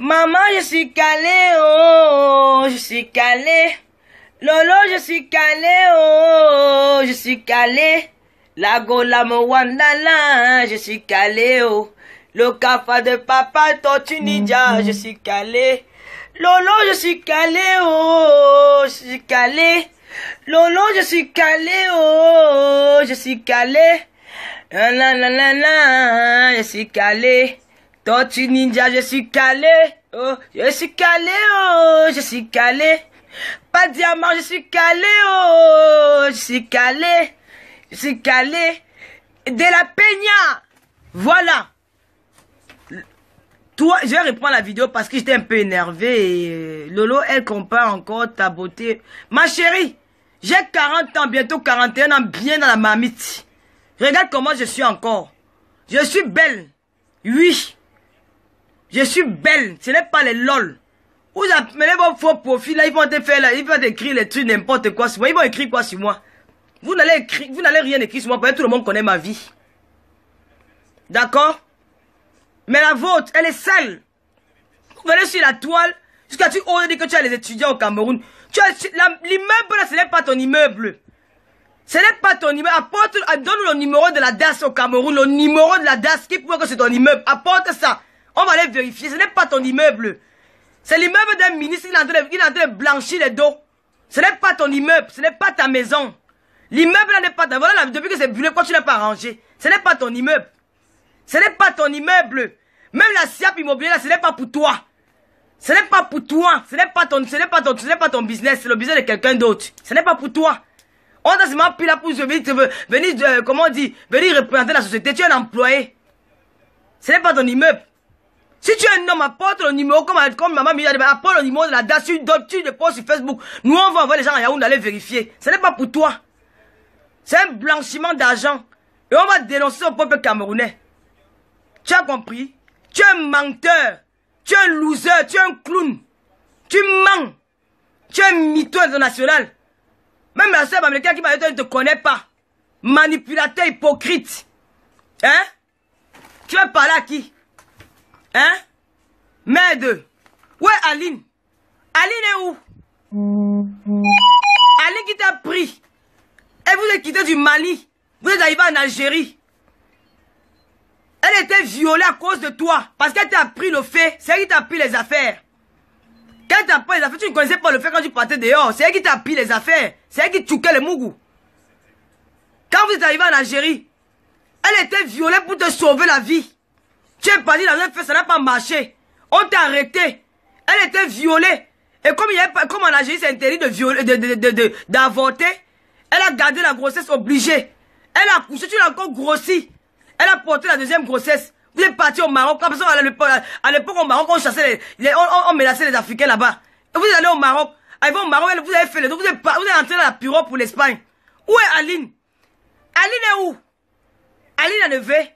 Maman, je suis calé, oh, je suis calé. Lolo, je suis calé, oh, je suis calé. La gola wandala, je suis calé, oh. Le kafa de papa, Totunidja, je suis calé. Lolo, je suis calé, oh, je suis calé. Lolo, je suis calé, oh, je suis calé. La la la la, je suis calé. Tortue ninja, je suis calé. Oh, je suis calé, oh, je suis calé. Pas diamant, je suis calé, oh, je suis calé. Je suis calé. De la peña. Voilà. Toi, je vais reprendre la vidéo parce que j'étais un peu énervé. Euh, Lolo, elle compare encore ta beauté. Ma chérie, j'ai 40 ans, bientôt 41 ans, bien dans la mamite Regarde comment je suis encore. Je suis belle. Oui. Je suis belle, ce n'est pas les lol. Vous appelez vos faux profils, là, ils vont te faire, là, ils vont écrire les trucs, n'importe quoi sur moi. Ils vont écrire quoi sur moi Vous n'allez rien écrire sur moi, parce que tout le monde connaît ma vie. D'accord Mais la vôtre, elle est sale. Vous venez sur la toile, jusqu'à tu oses dire que tu as les étudiants au Cameroun. L'immeuble, là, ce n'est pas ton immeuble. Ce n'est pas ton immeuble. Apporte, donne le numéro de la DAS au Cameroun, le numéro de la DAS qui prouve que c'est ton immeuble. Apporte ça. On va aller vérifier. Ce n'est pas ton immeuble. C'est l'immeuble d'un ministre. Il est, en train de, blanchir les dos. Ce n'est pas ton immeuble. Ce n'est pas ta maison. L'immeuble n'est pas ta Voilà, depuis que c'est brûlé, quoi, tu n'as pas rangé. Ce n'est pas ton immeuble. Ce n'est pas ton immeuble. Même la SIAP immobilière, ce n'est pas pour toi. Ce n'est pas pour toi. Ce n'est pas ton, ce n'est pas ton, ce n'est pas ton business. C'est le business de quelqu'un d'autre. Ce n'est pas pour toi. On t'a seulement pris là pour venir, venir comment dit, venir représenter la société. Tu es un employé. Ce n'est pas ton immeuble. Si tu es un homme, apporte le numéro, comme, comme maman dit, apporte le numéro de la date, tu, tu le poses sur Facebook. Nous, on va envoyer les gens à Yaoundé aller vérifier. Ce n'est pas pour toi. C'est un blanchiment d'argent. Et on va dénoncer au peuple camerounais. Tu as compris Tu es un menteur. Tu es un loser. Tu es un clown. Tu mens. Tu es un mytho international. Même la sœur américaine qui m'a dit ne te connais pas. Manipulateur, hypocrite. Hein Tu veux parler à qui Hein Merde. est Aline. Aline est où Aline qui t'a pris. Elle vous a quitté du Mali. Vous êtes arrivé en Algérie. Elle était violée à cause de toi. Parce qu'elle t'a pris le fait. C'est elle qui t'a pris les affaires. Quand t'a pris les affaires, tu ne connaissais pas le fait quand tu partais dehors. C'est elle qui t'a pris les affaires. C'est elle qui touquait les mougous. Quand vous êtes arrivé en Algérie, elle était violée pour te sauver la vie. Tu es parti dans un feu, ça n'a pas marché. On t'a arrêté. Elle était violée. Et comme, il y en Algérie, c'est interdit d'avorter, de, de, de, de elle a gardé la grossesse obligée. Elle a poussé, tu l'as encore grossi. Elle a porté la deuxième grossesse. Vous êtes parti au Maroc. à l'époque, au Maroc, on chassait on, menaçait les Africains là-bas. Vous allez au Maroc. au Maroc, vous avez fait les deux. Vous êtes, vous êtes entré dans la pirogue pour l'Espagne. Où est Aline Aline est où Aline a levé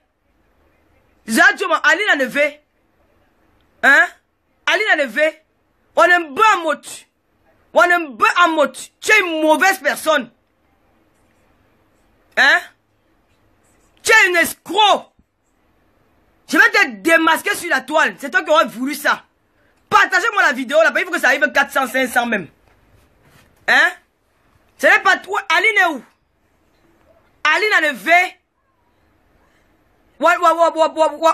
za Aline a levé. hein a levé. on peu en mot on peu en mot tu es une mauvaise personne hein tu es une escroc je vais te démasquer sur la toile c'est toi qui aurais voulu ça partagez-moi la vidéo là il faut que ça arrive à 400 500 même hein ce n'est pas toi Aline est où Aline a levé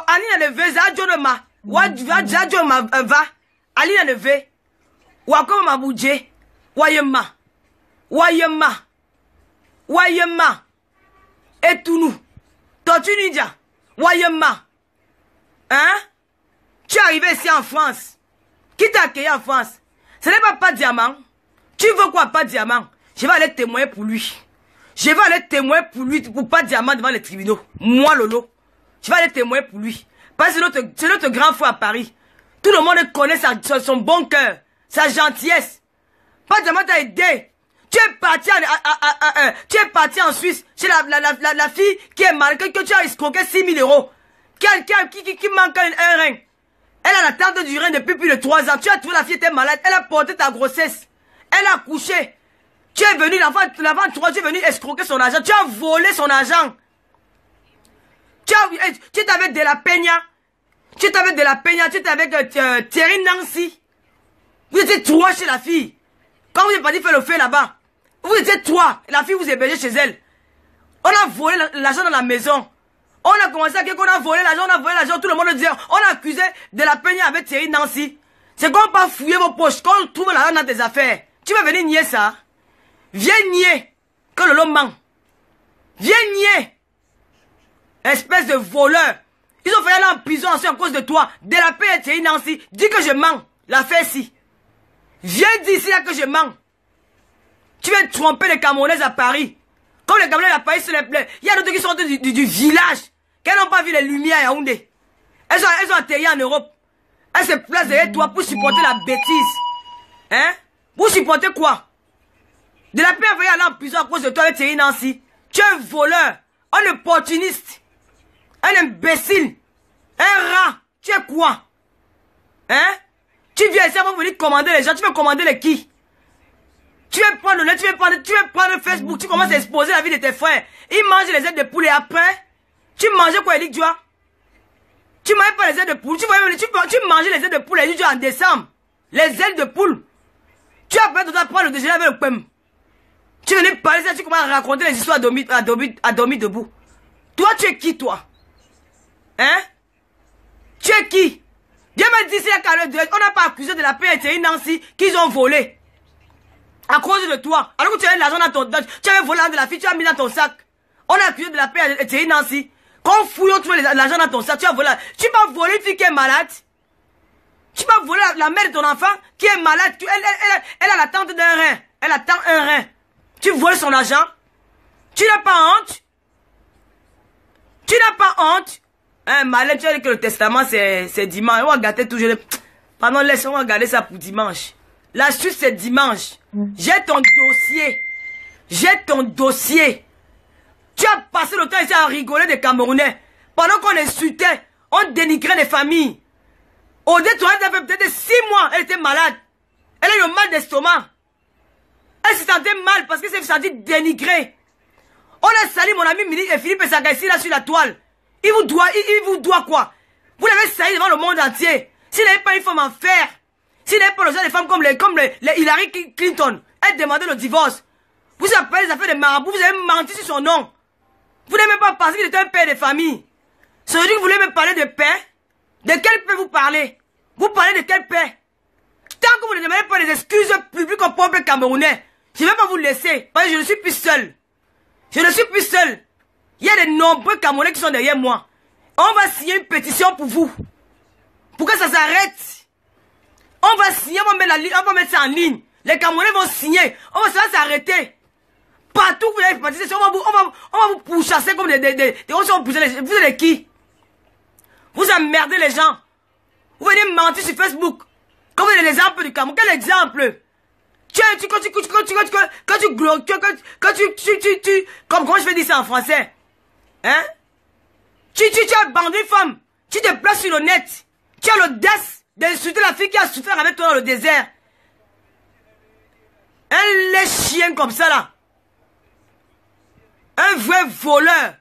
alineleve za adzo ɖe ma woadza adzo ma euh, va Wa wakɔ ma wa dze wɔyɛ ma et tout nous ma etunu dia wa hein tu es arrivé ici en France qui t'a accueilli en France ce n'est pas pas diamant tu veux quoi pas diamant je vais aller témoigner pour lui je vais aller témoigner pour lui pour pas diamant devant les tribunaux moi lolo tu vas aller témoigner pour lui. Parce que c'est notre grand fou à Paris. Tout le monde connaît son bon cœur, sa gentillesse. Pas moi t'a aidé. Tu es parti en, tu es parti en Suisse chez la, fille qui est malade, que, tu as escroqué 6 000 euros. Quelqu'un qui, qui, manque un, rein. Elle a la l'attente du rein depuis plus de 3 ans. Tu as trouvé la fille était malade. Elle a porté ta grossesse. Elle a couché. Tu es venu l'avant trois tu es venu escroquer son argent. Tu as volé son argent. Tu, eh, tu es avec De La Peña. Tu es avec De La Peña. Tu es avec euh, euh, Thierry Nancy. Vous étiez trois chez la fille. Quand vous êtes dit faire le feu là-bas, vous étiez trois. La fille vous hébergeait chez elle. On a volé l'argent dans la maison. On a commencé à dire qu'on a volé l'argent, on a volé l'argent. Tout le monde disait, on a accusé de la Peña avec Thierry Nancy. C'est qu'on pas fouiller vos poches, qu'on trouve l'argent dans tes affaires. Tu vas venir nier ça. Viens nier que le loup ment. Viens nier Espèce de voleur. Ils ont fait aller en prison aussi à cause de toi. De la tu es une Nancy. Dis que je mens. La fait Viens d'ici là que je mens. Tu viens tromper les Camerounais à Paris. Comme les Camerounais à Paris se les plaît. Il y a d'autres qui sont du, du, du village. Qu'elles n'ont pas vu les lumières à Yaoundé. Elles ont elles en Europe. Elles se placent derrière toi pour supporter la bêtise. Hein? Pour supporter quoi? De la paix à aller en prison à cause de toi et Thierry Nancy. Tu es un voleur. Un opportuniste. Un imbécile. Un rat. Tu es quoi Hein Tu viens ici avant de venir commander les gens. Tu veux commander les qui tu veux prendre le tu veux prendre, tu veux prendre Facebook, tu commences à exposer la vie de tes frères. Ils mangent les ailes de Et après. Tu mangeais quoi, Eric Dua Tu mangeais pas les ailes de poule. Tu, mangeais les ailes de poule, tu en décembre. Les ailes de poule. Tu as pas de prendre le déjeuner avec le PEM. Tu venais parler ça, tu commences à raconter les histoires à dormir, à dormir debout. Toi, tu es qui, toi Hein Tu es qui Dieu me dit, c'est carré de On n'a pas accusé de la paix une Nancy qu'ils ont volé. À cause de toi. Alors que tu avais l'argent dans ton... tu avais volé de la fille, tu as mis dans ton sac. On a accusé de la paix une Nancy. Quand on fouille, on trouve l'argent dans ton sac, tu as volé. Tu vas voler une fille qui est malade. Tu vas voler la, mère de ton enfant qui est malade. elle, elle, elle, elle, a l'attente d'un rein. Elle attend un rein. Tu voles son argent. Tu n'as pas honte. Tu n'as pas honte. Hein, tu as dit que le testament, c'est dimanche. On va gâter toujours. Pendant laisse, on va garder ça pour dimanche. La suite, c'est dimanche. J'ai ton dossier. J'ai ton dossier. Tu as passé le temps ici à rigoler des Camerounais. Pendant qu'on insultait, on dénigrait les familles. Au détour, elle avait peut-être 6 mois, elle était malade. Elle a eu mal d'estomac. Elle se sentait mal parce qu'elle s'est sentie dénigrée. On a sali mon ami Ministre et Philippe Saga ici là sur la toile. Il vous doit, il, vous doit quoi Vous l'avez saillé devant le monde entier. S'il n'avait pas une femme en fer, s'il n'avait pas le genre de femmes comme les, comme Hillary Clinton, elle demandait le divorce. Vous appelez des affaires de marabout, vous avez menti sur son nom. Vous n'avez même pas pensé qu'il était un père de famille. Ça veut vous voulez me parler de paix De quelle paix vous parlez Vous parlez de quelle paix Tant que vous ne demandez pas des excuses publiques au peuple camerounais, je ne vais pas vous laisser, parce que je ne suis plus seul. Je ne suis plus seul. Il y a de nombreux Camerounais qui sont derrière moi. On va signer une pétition pour vous. Pour que ça s'arrête. On va signer, on va, mettre la, on va mettre ça en ligne. Les Camerounais vont signer. On va, s'arrêter. Partout où vous allez on va vous, on va, on va vous comme des... des, vous êtes qui Vous emmerdez les gens. Vous venez mentir sur Facebook. Comme l'exemple du Cameroun. Quel exemple tu, quand tu, quand tu, quand tu, quand tu, quand tu, quand tu, tu, tu, tu, tu, comme, comment je vais dire ça en français Hein tu, tu, tu as femme. Tu te places sur le net. Tu as l'audace d'insulter la fille qui a souffert avec toi dans le désert. Un lait chien comme ça là. Un vrai voleur.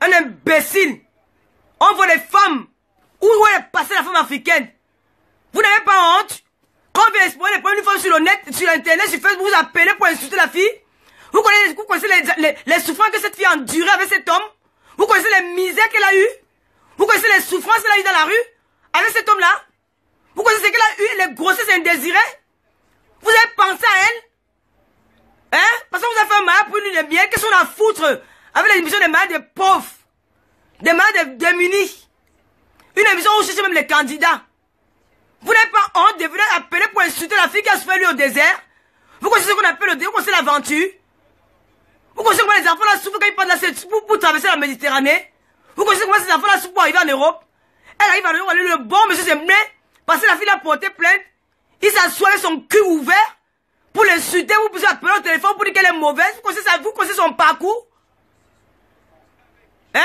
Un imbécile. On voit les femmes. Où est passée la femme africaine Vous n'avez pas honte Quand vous explorer les problèmes une femme sur le net, sur l'internet, sur Facebook, vous appelez pour insulter la fille vous connaissez, les, souffrances que cette fille a endurées avec cet homme Vous connaissez les misères qu'elle a eues Vous connaissez les souffrances qu'elle a eues dans la rue Avec cet homme-là Vous connaissez ce qu'elle a eu, les grossesses indésirées Vous avez pensé à elle Hein Parce que vous avez fait un mal pour lui de Qu'est-ce qu'on a à foutre avec l'émission des mains des pauvres Des malades démunis Une émission où je même les candidats. Vous n'avez pas honte de venir appeler pour insulter la fille qui a souffert lui au désert Vous connaissez ce qu'on appelle le vous connaissez l'aventure vous connaissez comment les enfants là souffrent quand ils partent là pour, pour traverser la Méditerranée Vous connaissez comment ces enfants là souffrent pour arriver en Europe Elle arrive en Europe, elle est le bon monsieur mené, parce que la fille a porté plainte. Il s'assoit avec son cul ouvert pour l'insulter, vous pouvez appeler au téléphone pour dire qu'elle est mauvaise. Vous connaissez, ça, vous connaissez son parcours Hein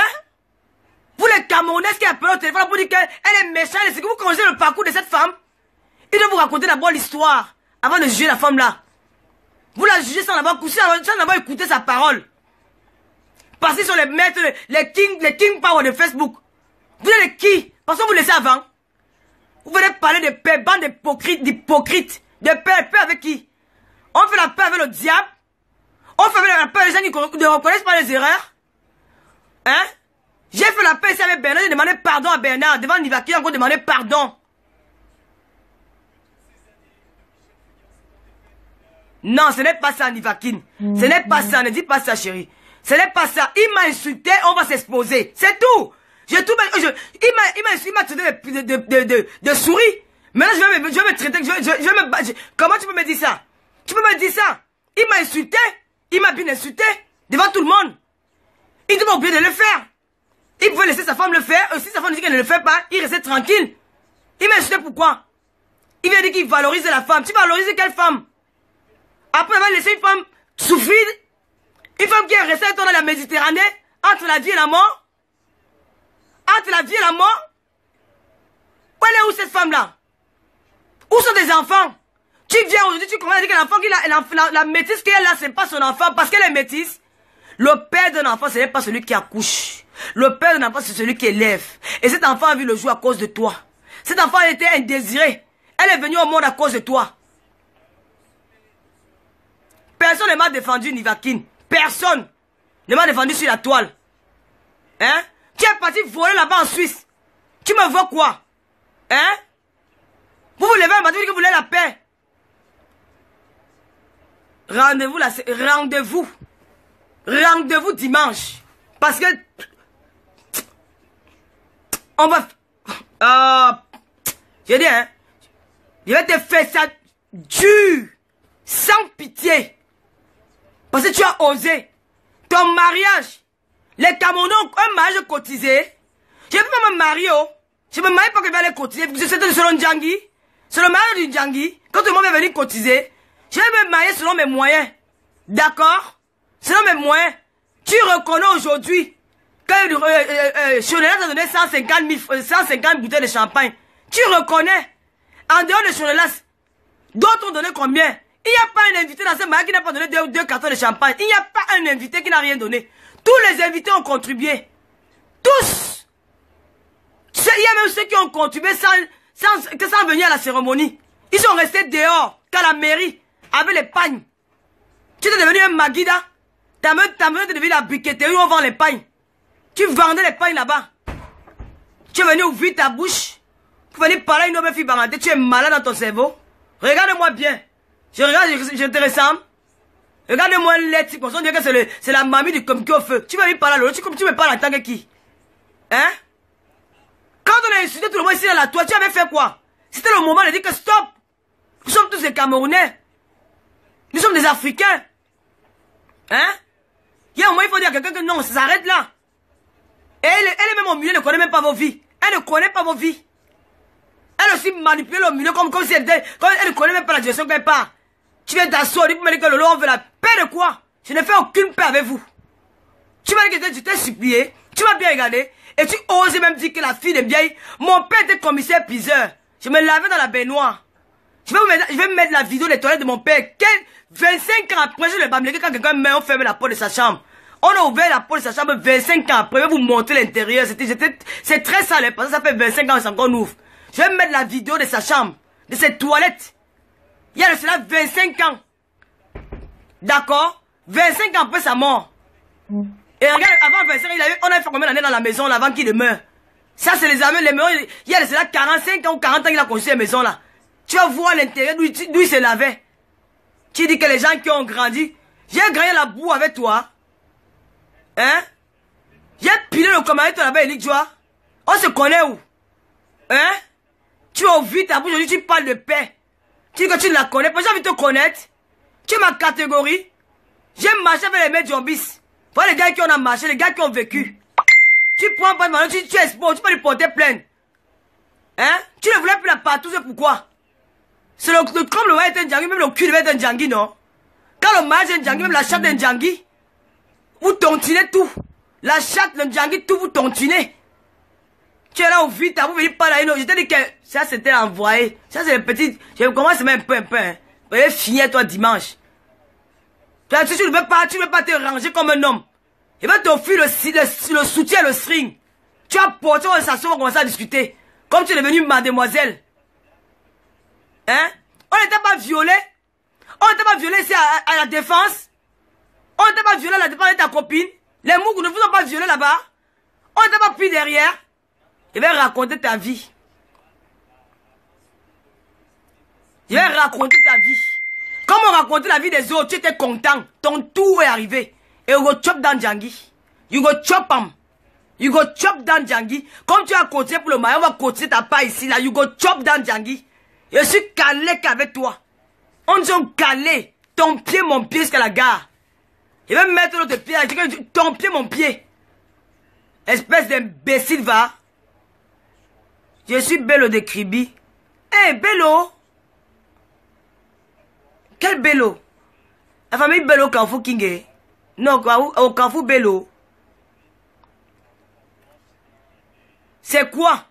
Vous les Camerounais qui appellent au téléphone pour dire qu'elle est méchante, c'est que vous connaissez le parcours de cette femme. Il doit vous raconter d'abord l'histoire avant de juger la femme là. Vous la jugez sans avoir écouté sans sa parole. Parce qu'ils sont les maîtres, les kings, les king power de Facebook. Vous êtes les qui Parce que vous laissez avant. Vous venez parler de paix, bande d'hypocrites, d'hypocrites. De paix, paix avec qui On fait la paix avec le diable. On fait la paix avec les gens qui ne reconnaissent pas les erreurs. Hein J'ai fait la paix ici avec Bernard, j'ai demandé pardon à Bernard. Devant Nivaki, encore demandé pardon. Non, ce n'est pas ça, Nivakin. Ce n'est pas ça, ne dis pas ça, chérie. Ce n'est pas ça. Il m'a insulté, on va s'exposer. C'est tout. Je, tout il m'a traité de, souris. Maintenant, je vais me, traiter. comment tu peux me dire ça Tu peux me dire ça Il m'a insulté. Il m'a bien insulté. Devant tout le monde. Il devait oublier de le faire. Il pouvait laisser sa femme le faire. Et euh, si sa femme dit qu'elle ne le fait pas, il restait tranquille. Il m'a insulté pourquoi Il vient dire qu'il valorise la femme. Tu valorises quelle femme après, avoir va laisser une femme souffrir. Une femme qui est restée dans la Méditerranée, entre la vie et la mort. Entre la vie et la mort. Où elle est où cette femme-là Où sont des enfants Tu viens aujourd'hui, tu commences à dire que l'enfant, la, la, métisse qu'elle a, ce n'est pas son enfant parce qu'elle est métisse. Le père d'un enfant, ce n'est pas celui qui accouche. Le père d'un enfant, c'est celui qui élève. Et cet enfant a vu le jour à cause de toi. Cet enfant était indésiré. Elle est venue au monde à cause de toi. Personne ne m'a défendu, Nivakin. Personne ne m'a défendu sur la toile. Hein Tu es parti voler là-bas en Suisse. Tu me vois quoi Hein Vous voulez levez que vous voulez la paix. Rendez-vous là, rendez-vous. Rendez-vous dimanche. Parce que... On va... Euh, je dis, hein. Je vais te faire ça dur. Sans pitié. Parce que tu as osé. Ton mariage. Les Camerounais un mariage cotisé. Je ne pas me marier. Oh. Je ne me marie pas que je vais aller cotiser. C'était selon Djangi. C'est le mariage du Djangi. Quand tout le monde est venu cotiser, je vais me marier selon mes moyens. D'accord Selon mes moyens. Tu reconnais aujourd'hui que euh, euh, euh a donné 150, 000, 150 bouteilles de champagne. Tu reconnais. En dehors de Chonelas, d'autres ont donné combien il n'y a pas un invité dans ce mariage qui n'a pas donné deux, cartons de champagne. Il n'y a pas un invité qui n'a rien donné. Tous les invités ont contribué. Tous. Il y a même ceux qui ont contribué sans, venir à la cérémonie. Ils sont restés dehors, qu'à la mairie, avec les pagnes. Tu es devenu un maguida. T'as même, t'as même devenu la briqueterie où on vend les pagnes. Tu vendais les pagnes là-bas. Tu es venu ouvrir ta bouche. Tu es venu parler à une autre fille bangante. Tu es malade dans ton cerveau. Regarde-moi bien. Je regarde, c'est intéressant. Regarde-moi les types, on dirait que c'est, la mamie du comique au feu. Tu vas me parler là, tu, tu me parles en tant que qui Hein Quand on a insulté tout le monde ici à la toile, tu avais fait quoi C'était le moment de dire que stop Nous sommes tous des Camerounais. Nous sommes des Africains. Hein Il y a un moment, il faut dire à quelqu'un que non, ça s'arrête là. elle, elle est même au milieu, elle ne connaît même pas vos vies. Elle ne connaît pas vos vies. Elle aussi manipule au milieu comme, comme si elle, elle ne connaît même pas la direction qu'elle part. Tu viens t'asseoir, tu pour me dire que le on veut la paix de quoi Je ne fais aucune paix avec vous. Tu m'as dit que tu t'es supplié, tu m'as bien regardé, et tu oses même dire que la fille est vieille, mon père était commissaire piseur. Je me lavais dans la baignoire. Je vais, me mettre, la vidéo des toilettes de mon père. 25 ans après, je ne vais pas quand quelqu'un met, on ferme la porte de sa chambre. On a ouvert la porte de sa chambre 25 ans après. Je vais vous montrer l'intérieur. C'est très sale, hein, parce que ça fait 25 ans qu'on ouvre. Je vais mettre la vidéo de sa chambre, de ses toilettes. Il y a de cela 25 ans. D'accord 25 ans après sa mort. Et regarde, avant 25 ans, il on a fait combien d'années dans la maison avant qu'il demeure Ça, c'est les amis, les meilleurs. Il y a de cela 45 ans ou 40 ans qu'il a construit la maison là. Tu vas voir l'intérieur d'où il se lavait. Tu dis que les gens qui ont grandi, j'ai grandi la boue avec toi. Hein J'ai pilé le commandant toi là-bas, tu vois On se connaît où Hein Tu as vu ta aujourd'hui tu parles de paix. Tu dis que tu ne la connais pas, j'ai envie de te connaître. Tu es ma catégorie. J'aime marcher avec les mecs zombies. Voilà les gars qui ont marché, les gars qui ont vécu. Tu prends pas de mal. tu, es sport, tu peux les porter pleines. Hein Tu ne voulais plus la partout, c'est pourquoi C'est le, le comme le est un djangui, même le cul devait être un djangi, non Quand le mange est un djangi, même la chatte est un Vous tontinez tout. La chatte, le djangi, tout vous tontinez. Tu es là au vite, vous venez pas là. Je t'ai dit que ça, c'était envoyé. Ça, c'est le petit. Je commence même peu, peu. Vous hein. vais finir, toi, dimanche. Tu ne veux pas, tu veux pas te ranger comme un homme. Il va te le, le, le, soutien, le string. Tu as porté, on va commencer à discuter. Comme tu es devenu mademoiselle. Hein? On n'était pas violé. On n'était pas violé ici à, la défense. On n'était pas violé à la défense de ta copine. Les mougs ne vous ont pas violé là-bas. On n'était pas pris derrière. Il va raconter ta vie. Il va raconter ta vie. Comme on racontait la vie des autres, tu étais content. Ton tour est arrivé. Et on va chop dans Djangi. You go chop am. You go chop dans Djangi. Comme tu as coté pour le mariage, on va cotiser ta part ici. Là. You go chop dans Djangi. Je suis calé qu'avec toi. On dit calé. Ton pied, mon pied, jusqu'à la gare. Il va mettre l'autre pied. Ton pied, mon pied. Espèce d'imbécile, va. Je suis Bello de Kribi. Hé, eh, hey, Bello Quel Bello La famille Bello Kafou Kingé. Non, au Kafou Bello. C'est quoi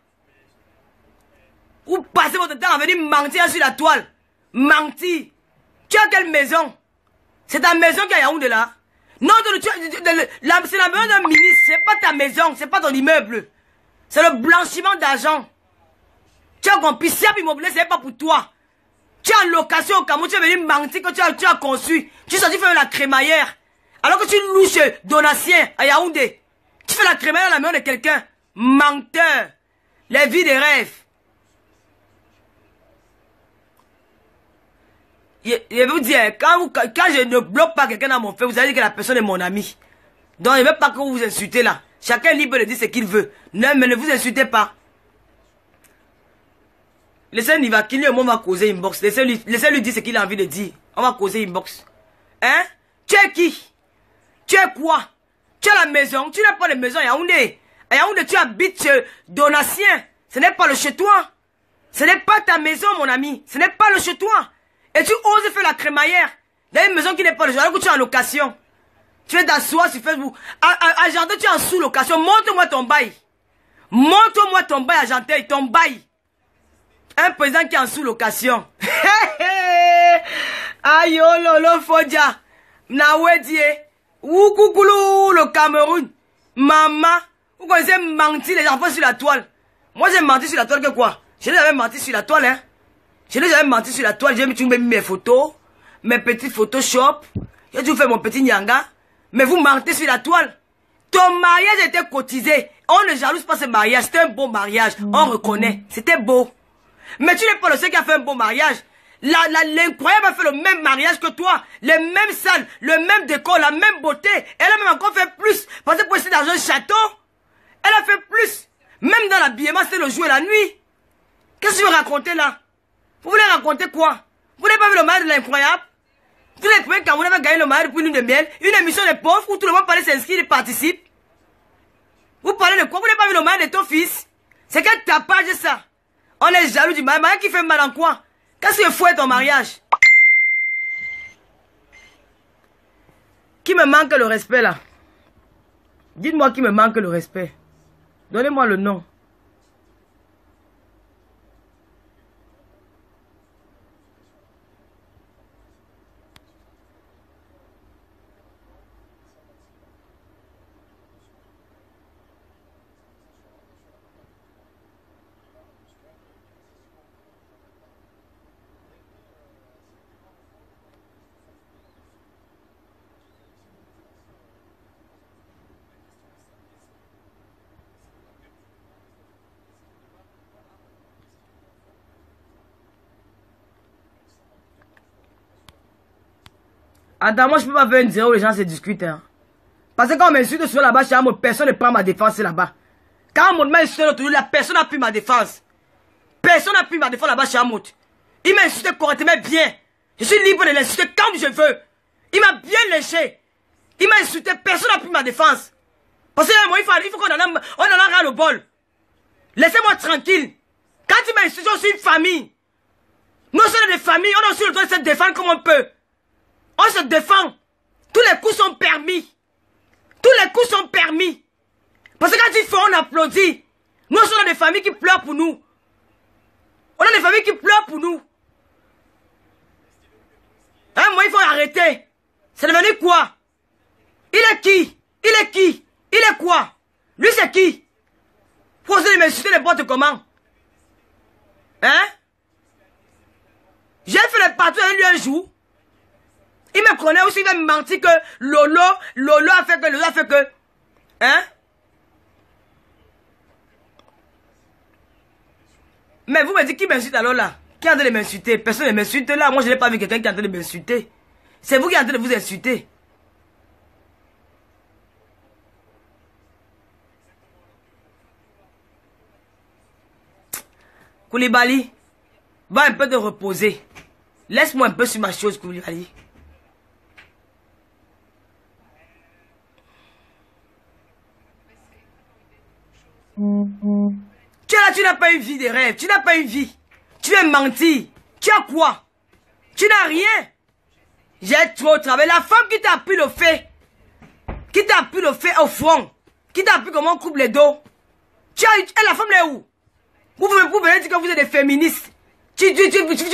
Vous passez votre temps à venir mentir sur la toile. Mentir. Tu as quelle maison C'est ta maison qui a Yaoundé là Non, c'est la maison d'un ministre. C'est pas ta maison, c'est pas ton immeuble. C'est le blanchiment d'argent. Tu as compris, si immobilier, ce n'est pas pour toi. Tu as en location au Cameroun, tu es venu mentir que tu as, conçu. Tu es sorti faire la crémaillère. Alors que tu louches Donatien à Yaoundé. Tu fais la crémaillère à la maison de quelqu'un. Menteur. Les vies des rêves. Je, vais vous dire, hein, quand, je ne bloque pas quelqu'un dans mon fait, vous allez dire que la personne est mon ami. Donc, je ne veux pas que vous vous insultez là. Chacun est libre de dire ce qu'il veut. Non, mais ne vous insultez pas. Laissez-lui, va on va causer une boxe. Laissez-lui dire ce qu'il a envie de dire. On va causer une boxe. Hein Tu es qui Tu es quoi Tu as la maison. Tu n'as pas de maison Yaoundé. À Yaoundé, tu habites chez Donatien. Ce n'est pas le chez toi. Ce n'est pas ta maison, mon ami. Ce n'est pas le chez toi. Et tu oses faire la crémaillère dans une maison qui n'est pas le chez toi, tu es en location. Tu es d'asseoir sur Facebook. À, tu es en sous-location. Montre-moi ton bail. Montre-moi ton bail, Argenteuil, ton bail. Un président qui est en sous-location. Aïe, lolo, oh, Fodia. Nawedie. Oukoukoulo, le Cameroun. Maman. Vous connaissez mentir, les enfants sur la toile. Moi, j'ai menti sur la toile que quoi Je les menti sur la toile, hein. Je les menti sur la toile. J'ai mis mes photos, mes petits Photoshop. J'ai vous fait mon petit nyanga. Mais vous mentez sur la toile. Ton mariage était cotisé. On ne jalouse pas ce mariage. C'était un beau mariage. On reconnaît. C'était beau. Mais tu n'es pas le seul qui a fait un bon mariage. L'incroyable a fait le même mariage que toi, les mêmes salles, le même décor, la même beauté. Elle a même encore fait plus. Parce que pour essayer dans un château, elle a fait plus. Même dans l'habillement, c'est le jour et la nuit. Qu'est-ce que tu veux raconter là Vous voulez raconter quoi Vous n'avez pas vu le mariage de l'incroyable Tous pas premiers quand vous avez gagné le mariage pour une de miel, une émission de pauvres où tout le monde parlait s'inscrire et participe. Vous parlez de quoi Vous n'avez pas vu le mariage de ton fils C'est pas tapage ça on est jaloux du mariage. Mariage qui fait mal en quoi Qu'est-ce que fouet ton mariage Qui me manque le respect là Dites-moi qui me manque le respect. Donnez-moi le nom. Attends, moi je peux pas faire une zéro où les gens se discutent. Hein. Parce que quand on m'insulte souvent là-bas, chez moi, personne ne prend ma défense là-bas. Quand on m'insulte toujours, la personne n'a plus ma défense. Personne n'a plus ma défense là-bas chez Amout. Il m'insulte correctement bien. Je suis libre de l'insulter comme je veux. Il m'a bien léché. Il m'a insulté, personne n'a pris ma défense. Parce que moi, il faut, faut qu'on en, en a le bol. Laissez-moi tranquille. Quand il m'insulte, je suis une famille. Nous sommes des familles, on a aussi le droit de se défendre comme on peut. On se défend. Tous les coups sont permis. Tous les coups sont permis. Parce que quand il faut, on applaudit. Nous, on sommes des familles qui pleurent pour nous. On a des familles qui pleurent pour nous. Hein, moi, il faut arrêter. C'est devenu quoi Il est qui Il est qui Il est quoi Lui, c'est qui Pour me m'insulter n'importe comment. Hein J'ai fait le partout lui un jour. Il me connaît aussi, il menti que Lolo, Lolo a fait que, Lolo a fait que. Hein? Mais vous me dites qui m'insulte alors là Qui est en train de m'insulter Personne ne m'insulte là. Moi, je n'ai pas vu quelqu'un qui est en train de m'insulter. C'est vous qui êtes en train de vous insulter. Koulibaly, va un peu te reposer. Laisse-moi un peu sur ma chose, Koulibaly. Tu tu n'as pas une vie de rêve, tu n'as pas une vie. Tu es menti. Tu as quoi Tu n'as rien. J'ai trop travaillé. La femme qui t'a pris le fait, qui t'a pris le fait au front, qui t'a pris comment on coupe les dos. Tu et la femme, elle est où vous pouvez, vous dire que vous êtes des féministes. Tu,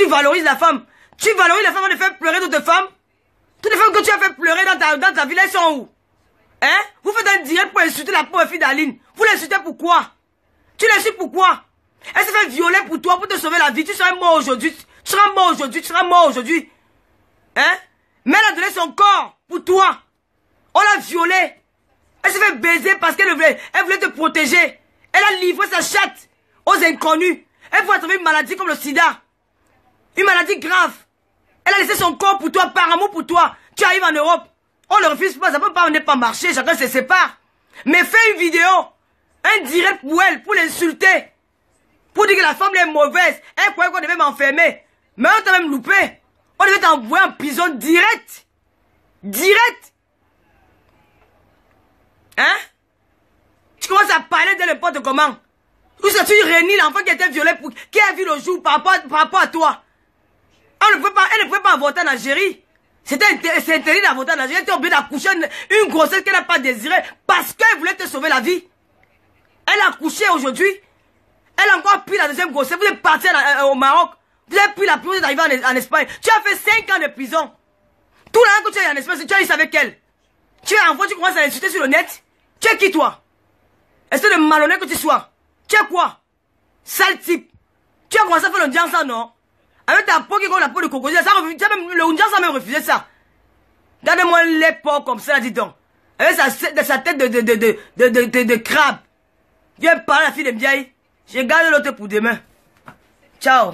valorises la femme. Tu valorises la femme en de faire pleurer d'autres femmes. Toutes les femmes que tu as fait pleurer dans ta, dans ta ville, elles sont où Hein Vous faites un direct pour insulter la pauvre fille d'Aline. Vous pour pourquoi Tu l'insultes pourquoi Elle s'est fait violer pour toi, pour te sauver la vie. Tu seras mort aujourd'hui. Tu seras mort aujourd'hui. Tu seras mort aujourd'hui. Hein Mais elle a donné son corps pour toi. On l'a violée. Elle s'est fait baiser parce qu'elle voulait, elle voulait te protéger. Elle a livré sa chatte aux inconnus. Elle voulait trouver une maladie comme le sida. Une maladie grave. Elle a laissé son corps pour toi, par amour pour toi. Tu arrives en Europe. On ne refuse pas, ça peut pas, on n'est pas marché, chacun se sépare. Mais fais une vidéo un direct pour elle, pour l'insulter. Pour dire que la femme est mauvaise. Elle croyait qu'on devait m'enfermer. Mais on t'a même loupé. On devait t'envoyer en prison direct. Direct. Hein Tu commences à parler de n'importe comment. Où ça tu réunis l'enfant qui était violé, qui a vu le jour par rapport, à toi Elle ne pouvait pas, Elle ne pouvait pas voter en Algérie. C'était interdit d'avorter en Algérie. Elle était obligée d'accoucher une grossesse qu'elle n'a pas désirée parce qu'elle voulait te sauver la vie. Elle a accouché aujourd'hui. Elle a encore pris la deuxième grossesse. Vous êtes parti euh, au Maroc. Vous avez pris la prison d'arriver en, Espagne. Tu as fait 5 ans de prison. Tout temps que tu es en Espagne, tu as eu avec elle. Tu es enfant, tu commences à l'insulter sur le net. Tu es qui toi Est-ce que le malhonnête que tu sois Tu es quoi Sale type. Tu as commencé à faire le ça, non Avec ta peau qui est comme la peau de crocodile, ça Même, le ça même refusé ça. donne moi les porcs comme ça, dis donc. Avec sa, sa tête de, de, de, de, de, de, de crabe. Viens parler à la fille de Mdiaye, Je garde l'autre pour demain. Ciao.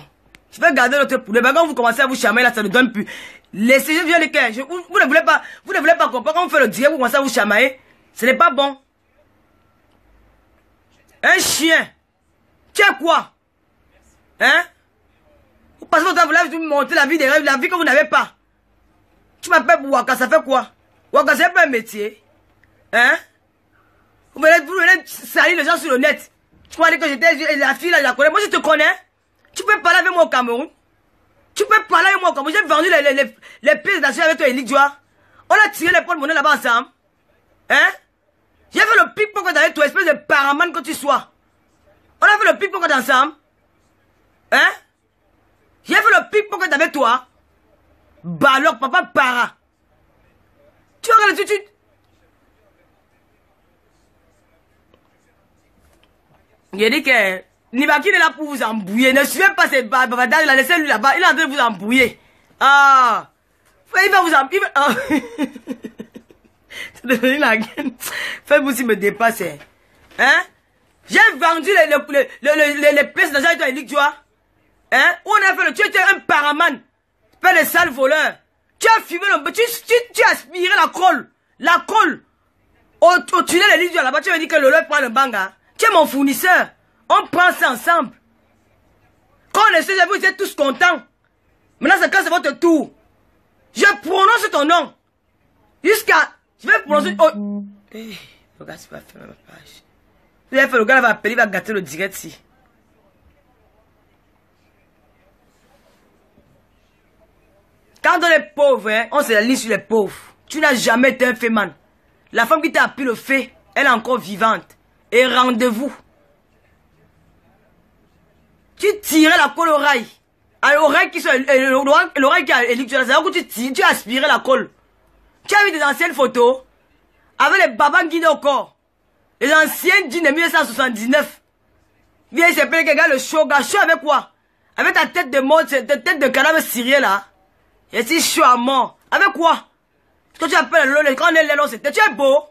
Je vais garder l'autre pour demain. Quand vous commencez à vous chamailler là, ça ne donne plus. Laissez, je viens les Vous, ne voulez pas, vous ne voulez pas comprendre. Quand vous faites le direct, vous commencez à vous chamailler. Ce n'est pas bon. Un chien. Tiens quoi Hein Vous passez votre temps, vous vous montrer la vie des rêves, la vie que vous n'avez pas. Tu m'appelles pour Waka, ça fait quoi Waka, c'est pas un métier. Hein vous venez, salir les gens sur le net. Tu crois que j'étais la fille là, je la connais. Moi, je te connais. Tu peux parler avec moi au Cameroun. Tu peux parler avec moi au Cameroun. J'ai vendu les, les, les, pièces d'assurance avec toi, tu vois. On a tiré les points de monnaie là-bas ensemble. Hein? J'ai fait le pickpocket avec toi, espèce de paramane que tu sois. On a fait le pickpocket ensemble. Hein? J'ai fait le pickpocket avec toi. Baloc, papa, para. Tu regardes tout de suite. a dit que Nibaki est là pour vous embrouiller. Ne suivez pas ces babadages. Il a laissé lui là-bas. Il est en train de vous embrouiller. Ah. Il va vous embrouiller. Ah. C'est devenu la gueule. Faites-vous si me dépasser. Hein? J'ai vendu les, les, les, les, les pièces d'argent et toi, tu vois. Hein? Où on a fait le. Tu étais un paraman. Tu fais des sales voleurs. Tu as fumé le. Tu, tu, tu as aspiré la colle. La colle. Au, au tunnel, Eric, tu vois. Là-bas, tu vas dire que le leur prend le banga. Hein? Tu es mon fournisseur. On prend ça ensemble. Quand on est vous êtes tous contents. Maintenant, c'est quand c'est votre tour. Je prononce ton nom. Jusqu'à... Je vais prononcer... Oh. Mm. Eh, hey, le gars, ma page. Vous le gars va appeler, il va gâter le direct ici. Quand on est pauvre, hein, on se ligne sur les pauvres. Tu n'as jamais été un féman. La femme qui t'a appris le fait, elle est encore vivante et rendez-vous. Tu tirais la colle au rail. À l'oreille qui euh, l'oreille qui a éluctué, c'est-à-dire tu, tirais, tu aspirais la colle. Tu as vu des anciennes photos avec les babans guinés au corps. Les anciennes jeans de 1979. Viens, il s'appelle quelqu'un le show. Chaud avec quoi Avec ta tête de mort, ta tête de cadavre syrien là. Et si chaud à mort. Avec quoi Ce que tu appelles le quand on est là, c'était. Tu es beau.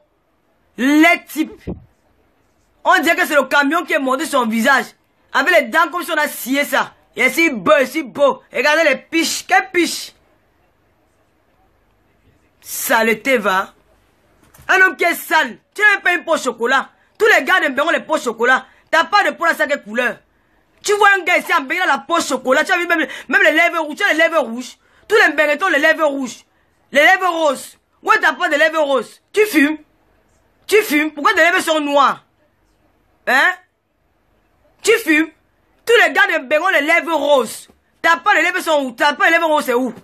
Les types. On dirait que c'est le camion qui est monté son visage. Avec les dents comme si on a scié ça. Il est si beau, si beau. Regardez les piches. Quelle piche Saleté, va. Un homme qui est sale. Tu n'as pas une peau chocolat. Tous les gars de pas les peaux chocolat. T'as pas de peau à sa couleur. Tu vois un gars ici en la peau chocolat. Tu as vu même, les lèvres rouges. Tu as les lèvres rouges. Tous les Bengetons, les lèvres rouges. Les lèvres roses. Ouais, t'as pas de lèvres roses. Tu fumes. Tu fumes. Pourquoi tes lèvres sont noires Hein Tu fumes Tous les gars de ont les lèvres roses. T'as pas les lèvres sont où T'as pas les lèvres roses, c'est où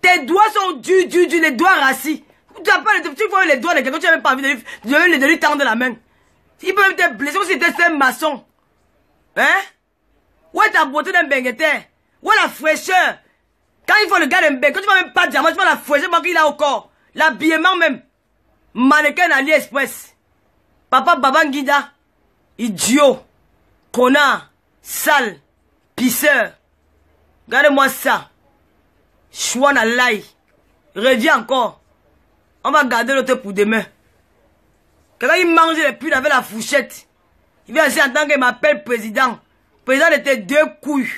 Tes doigts sont durs, durs, durs, les doigts rassis. T'as pas les, tu vois les doigts de quelqu'un, tu même pas envie de lui, de lui, de tendre la main. Il peut même te blesser comme si c'était un maçon. Hein est ta beauté d'un Où est la fraîcheur. Quand il faut le gars d'un quand tu vas même pas diamant, tu vois la fraîcheur qu'il a au corps. L'habillement même. Mannequin aliexpress. Papa Papa Nguida idiot, connard, sale, pisseur. Regardez-moi ça. Chouan Alaï. Reviens encore. On va garder l'autre pour demain. Quand il mange les pulls avec la fourchette. Il vient ici en tant qu'il m'appelle président. Président de tes deux couilles.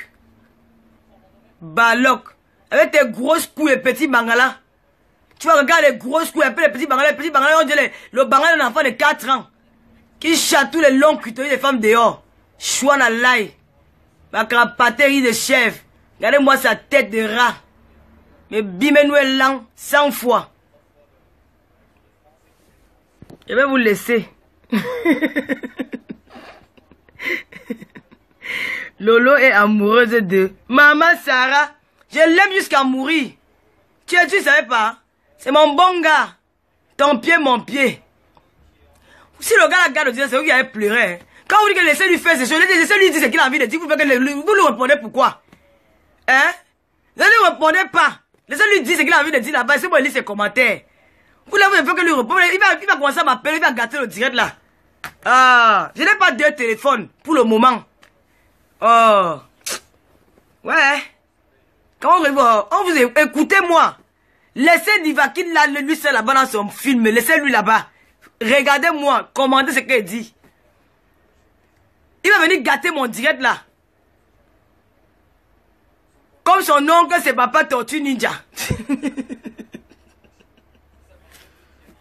Baloc. Avec tes grosses couilles et petits bangala. Tu vas regarder les grosses couilles et les petits bangala. Les petits bangala, on dit les, le bangala d'un enfant de 4 ans qui chatouille les longs cuteries des femmes dehors. Chouan à l'ail. Ma crapaterie de chef. Regardez-moi sa tête de rat. Mais bimenoué lent, 100 fois. Je vais vous laisser. Lolo est amoureuse de Maman Sarah. Je l'aime jusqu'à mourir. Tu, tu savais pas? C'est mon bon gars. Ton pied, mon pied. Si le gars la garde disait, c'est vous qui avez pleuré. Hein. Quand vous dites que laissez-lui faire ces choses, laissez-lui dire ce qu'il a envie de dire, vous, lui répondez pourquoi Hein Ne lui répondez pas. Laissez-lui dire ce qu'il a envie de dire là-bas, c'est moi, lire ses commentaires. Vous l'avez que lui réponde, il va, il va commencer à m'appeler, il va gâter le direct là. Ah, je n'ai pas deux téléphones pour le moment. Oh. Ouais. Quand on, on vous écoutez-moi. Laissez Divakin là, lui là-bas dans son film. Laissez-lui là-bas. Regardez-moi, commentez ce qu'elle dit. Il va venir gâter mon direct là. Comme son oncle, c'est papa Tortue Ninja.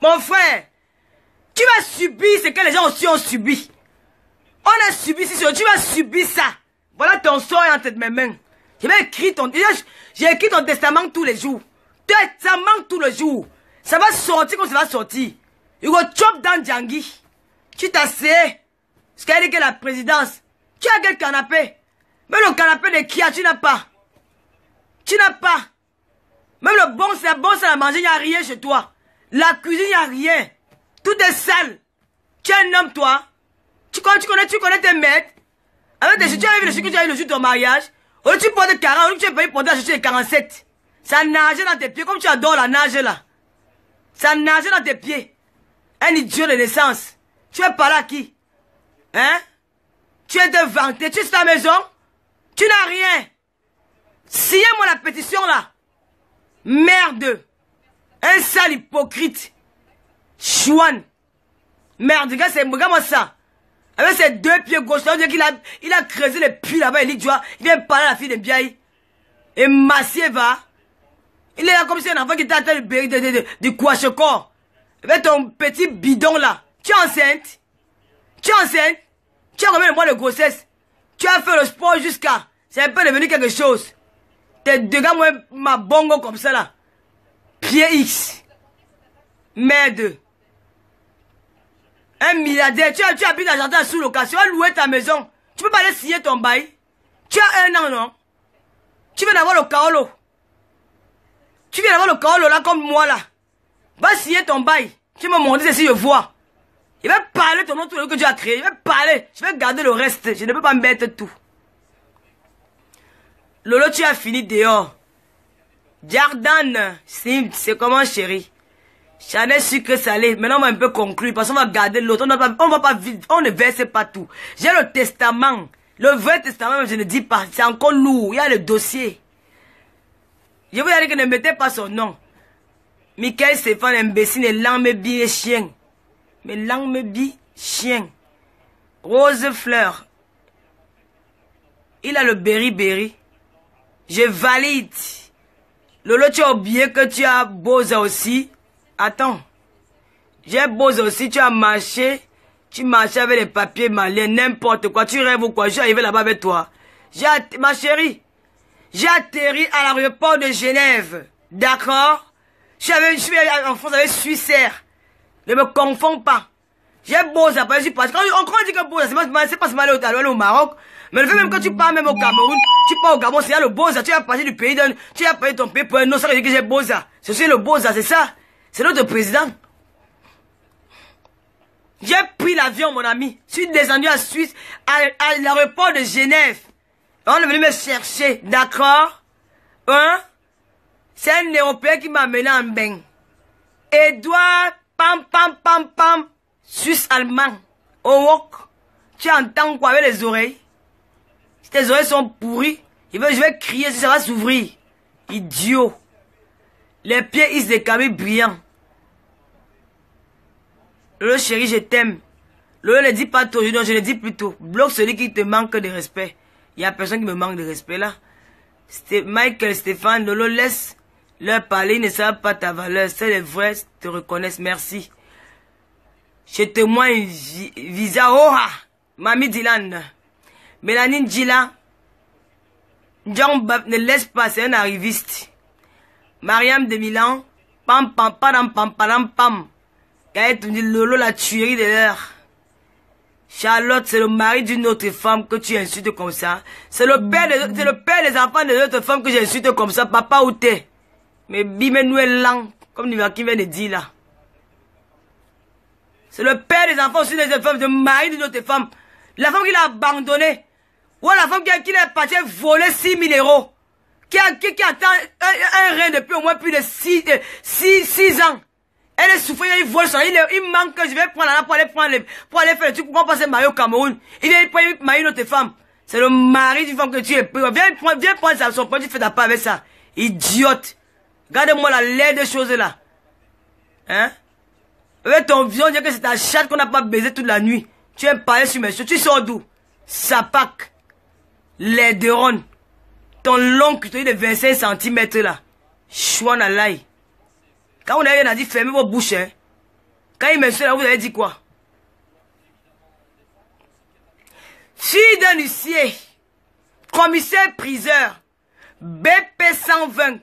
mon frère, tu vas subir ce que les gens aussi ont subi. On a subi si tu vas subir ça. Voilà ton sort entre mes mains. J'ai écrit ton, j'ai écrit ton testament tous les jours. Testament tous les jours. Ça va sortir comme ça va sortir. You go chop dans Djangi. Tu t'assieds. Ce qui dit que la présidence. Tu as quel canapé Même le canapé de Kia, tu n'as pas. Tu n'as pas. Même le bon, c'est bon, c'est à manger, il n'y a rien chez toi. La cuisine, il n'y a rien. Tout est sale. Tu es un homme, toi. Tu connais, tu connais, tu connais tes maîtres. Avec tes tu arrives le que tu as eu le jour de ton mariage. Aujourd'hui, tu portes 40, aujourd'hui, tu es payé pour acheter 47. Ça nage dans tes pieds, comme tu adores la nage là. Ça nage dans tes pieds. Un idiot de naissance. Tu es par là qui Hein Tu es devant. tu es sur ta maison Tu n'as rien. Signez-moi la pétition là. Merde. Un sale hypocrite. Chouane. Merde, regarde, moi ça. Avec ses deux pieds gauches, là, on dirait qu'il a, il a creusé les puits là-bas. Il dit, tu vois, il vient parler à la fille de Biaï. Et Massier va. Il est là comme si un enfant qui était à du de, de, de, avec eh ben, ton petit bidon là. Tu es enceinte Tu es enceinte Tu as remis de mois de grossesse Tu as fait le sport jusqu'à... C'est un peu devenu quelque chose. T'es deux gars, moi, ma bongo comme ça là. Pied X. Merde. Un milliardaire. Tu, tu habites dans jardin sous location. Tu as loué ta maison. Tu peux pas aller signer ton bail. Tu as un an, non Tu viens d'avoir le Kaolo. Tu viens d'avoir le Kaolo là comme moi là. Va signer ton bail. Tu me montres ceci, je vois. Il va parler ton nom, tout le que tu as créé. Il va parler. Je vais garder le reste. Je ne peux pas mettre tout. Lolo, tu as fini dehors. Jardin, c'est comment, chérie Chanel ça allait. Maintenant, on va un peu conclure parce qu'on va garder l'autre. On, va pas On ne verse pas tout. J'ai le testament. Le vrai testament, je ne dis pas. C'est encore lourd. Il y a le dossier. Je vous dire que ne mettez pas son nom. Michael Stéphane imbécile et bi chien. Mais me bi, chien. Rose Fleur. Il a le berry-berry. Je valide. Lolo, tu as oublié que tu as Bose aussi. Attends. J'ai Bose aussi, tu as marché. Tu marchais avec les papiers maliens, n'importe quoi. Tu rêves ou quoi. Je suis arrivé là-bas avec toi. J'ai, ma chérie. J'ai atterri à l'aéroport de Genève. D'accord? Je suis en France avec Suissaire. Ne me confonds pas. J'ai Boza, parce que qu'on croit dire que Boza, c'est pas mal Talon au Maroc. Mais le fait même quand tu pars même au Cameroun, tu pars au Gabon, c'est là le Boza. Tu as passé du pays d'un, tu as payé ton pays pour un autre. ça veut dire que j'ai Bosa. C'est le Boza, c'est ça. C'est notre président. J'ai pris l'avion, mon ami. Je suis descendu à Suisse, à l'aéroport de Genève. On est venu me chercher, d'accord Hein c'est un Européen qui m'a amené en bain. Edouard, pam, pam, pam, pam, Suisse-Allemand, au oh, wok. Tu entends quoi avec les oreilles tes oreilles sont pourries, je vais, je vais crier si ça va s'ouvrir. Idiot. Les pieds, ils se décament brillants. Le chéri, je t'aime. Le ne dit pas tout, je, le dis plutôt. Bloque celui qui te manque de respect. Il n'y a personne qui me manque de respect là. Michael, Stéphane, Lolo, laisse leur parler ne savent pas ta valeur. c'est les vrais te reconnaissent. Merci. Je témoigne Visa Oha, Mami Dylan, Mélanie Djila, John ne laisse pas, c'est un arriviste. Mariam de Milan, pam pam pam pam pam pam, dis Lolo la tuerie de l'heure. Charlotte, c'est le mari d'une autre femme que tu insultes comme ça. C'est le père, le père des enfants de notre femme que j'insulte comme ça. Papa, où t'es? Mais bimé nous est lent, comme qui vient de dire là. C'est le père des enfants, aussi des femmes, de mari de notre femme. La femme qu'il a abandonné. Ou la femme qui, qui est partie voler 6 000 euros. Qui, qui, attend un, rein depuis au moins plus de 6, ans. Elle est souffrée, il vole son, il, il manque, je vais prendre là pour aller prendre pour aller faire le truc, pour passer mari au Cameroun. Il vient, prendre mari notre femme. C'est le mari du femme que tu es. Viens, viens prendre ça, son père, tu fais ta avec ça. Idiote regardez moi la l'air de choses-là. Hein? Avec ton vision, dire que c'est ta chatte qu'on n'a pas baisé toute la nuit. Tu es pareil sur mes choses. Tu sors d'où? Sapac. L'aideron. Ton long cuteau de 25 cm là. Chouan à l'ail. Quand on a, rien à dit fermez vos bouches, hein. Quand il là, vous avez dit quoi? Fille d'un huissier, commissaire priseur, BP 120,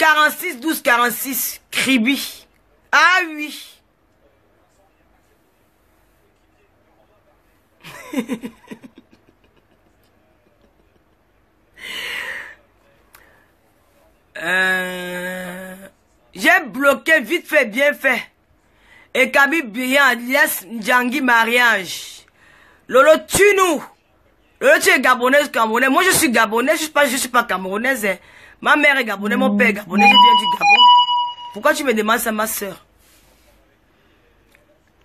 46 12 46 Kribi. Ah oui. Euh, j'ai bloqué vite fait, bien fait. Et Kabi Bian, laisse Ndjangi Mariage. Lolo, tu nous Lolo, tu es gabonaise, camerounais Moi, je suis gabonais je ne suis, suis pas camerounaise. Hein. Ma mère est Gabonais, mon père est gabonais, je viens du Gabon. Pourquoi tu me demandes ça, ma soeur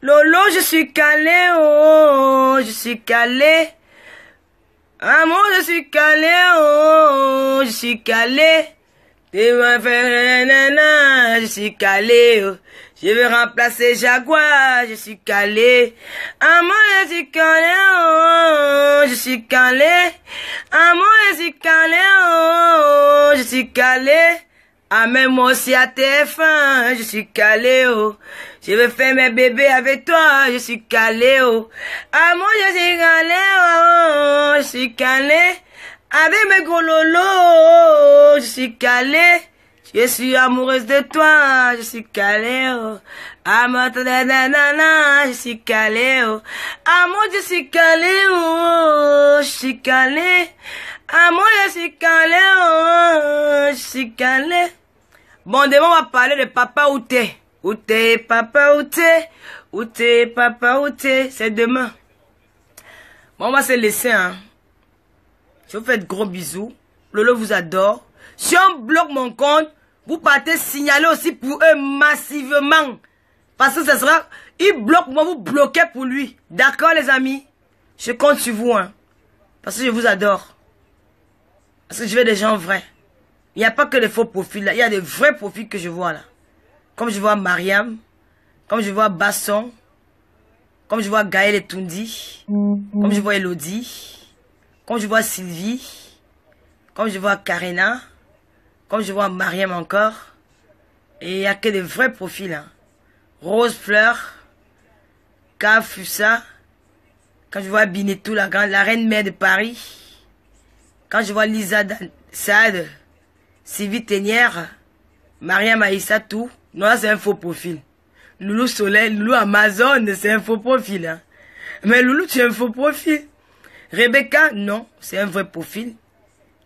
Lolo, je suis calé, oh, je suis calé. Amour, je suis calé, oh, je suis calé. Tu m'as fait nanana, je suis calé, oh. Je veux remplacer Jaguar, je suis calé. À moi, je suis calé, oh, je suis calé. À moi, je suis calé, oh, je suis calé. Ah, même moi aussi à TF1, je suis calé, oh. Je veux faire mes bébés avec toi, je suis calé, oh. Ah, je suis calé, oh, je suis calé. Avec mes gros lolos, oh, je suis calé. Je suis amoureuse de toi, je suis Caléo. Oh. Amante ah, je suis Caléo. Oh. Ah, je suis Caléo, oh. je suis Calé. Amour, ah, je suis Caléo, je suis Calé. Bon, demain, on va parler de papa ou t'es. papa, où t'es Où t'es, papa, où C'est demain. Bon, on va se laisser, hein. Je vous fais de gros bisous. Lolo vous adore. Si on bloque mon compte, vous partez signaler aussi pour eux massivement. Parce que ce sera... Il bloque, moi vous bloquez pour lui. D'accord les amis Je compte sur vous. Hein, parce que je vous adore. Parce que je veux des gens vrais. Il n'y a pas que des faux profils là. Il y a des vrais profils que je vois là. Comme je vois Mariam. Comme je vois Basson. Comme je vois Gaël et Tundi. Comme je vois Elodie. Comme je vois Sylvie. Comme je vois Karina. Comme je vois Mariam encore. Et il n'y a que des vrais profils. Hein. Rose Fleur, Kafusa. Quand je vois Binetou, la, grande, la reine mère de Paris. Quand je vois Lisa Saad, Sylvie Ténière, Mariam Aïssa, tout. Non, c'est un faux profil. Loulou Soleil, Loulou Amazon, c'est un faux profil. Hein. Mais Loulou, tu es un faux profil. Rebecca, non, c'est un vrai profil.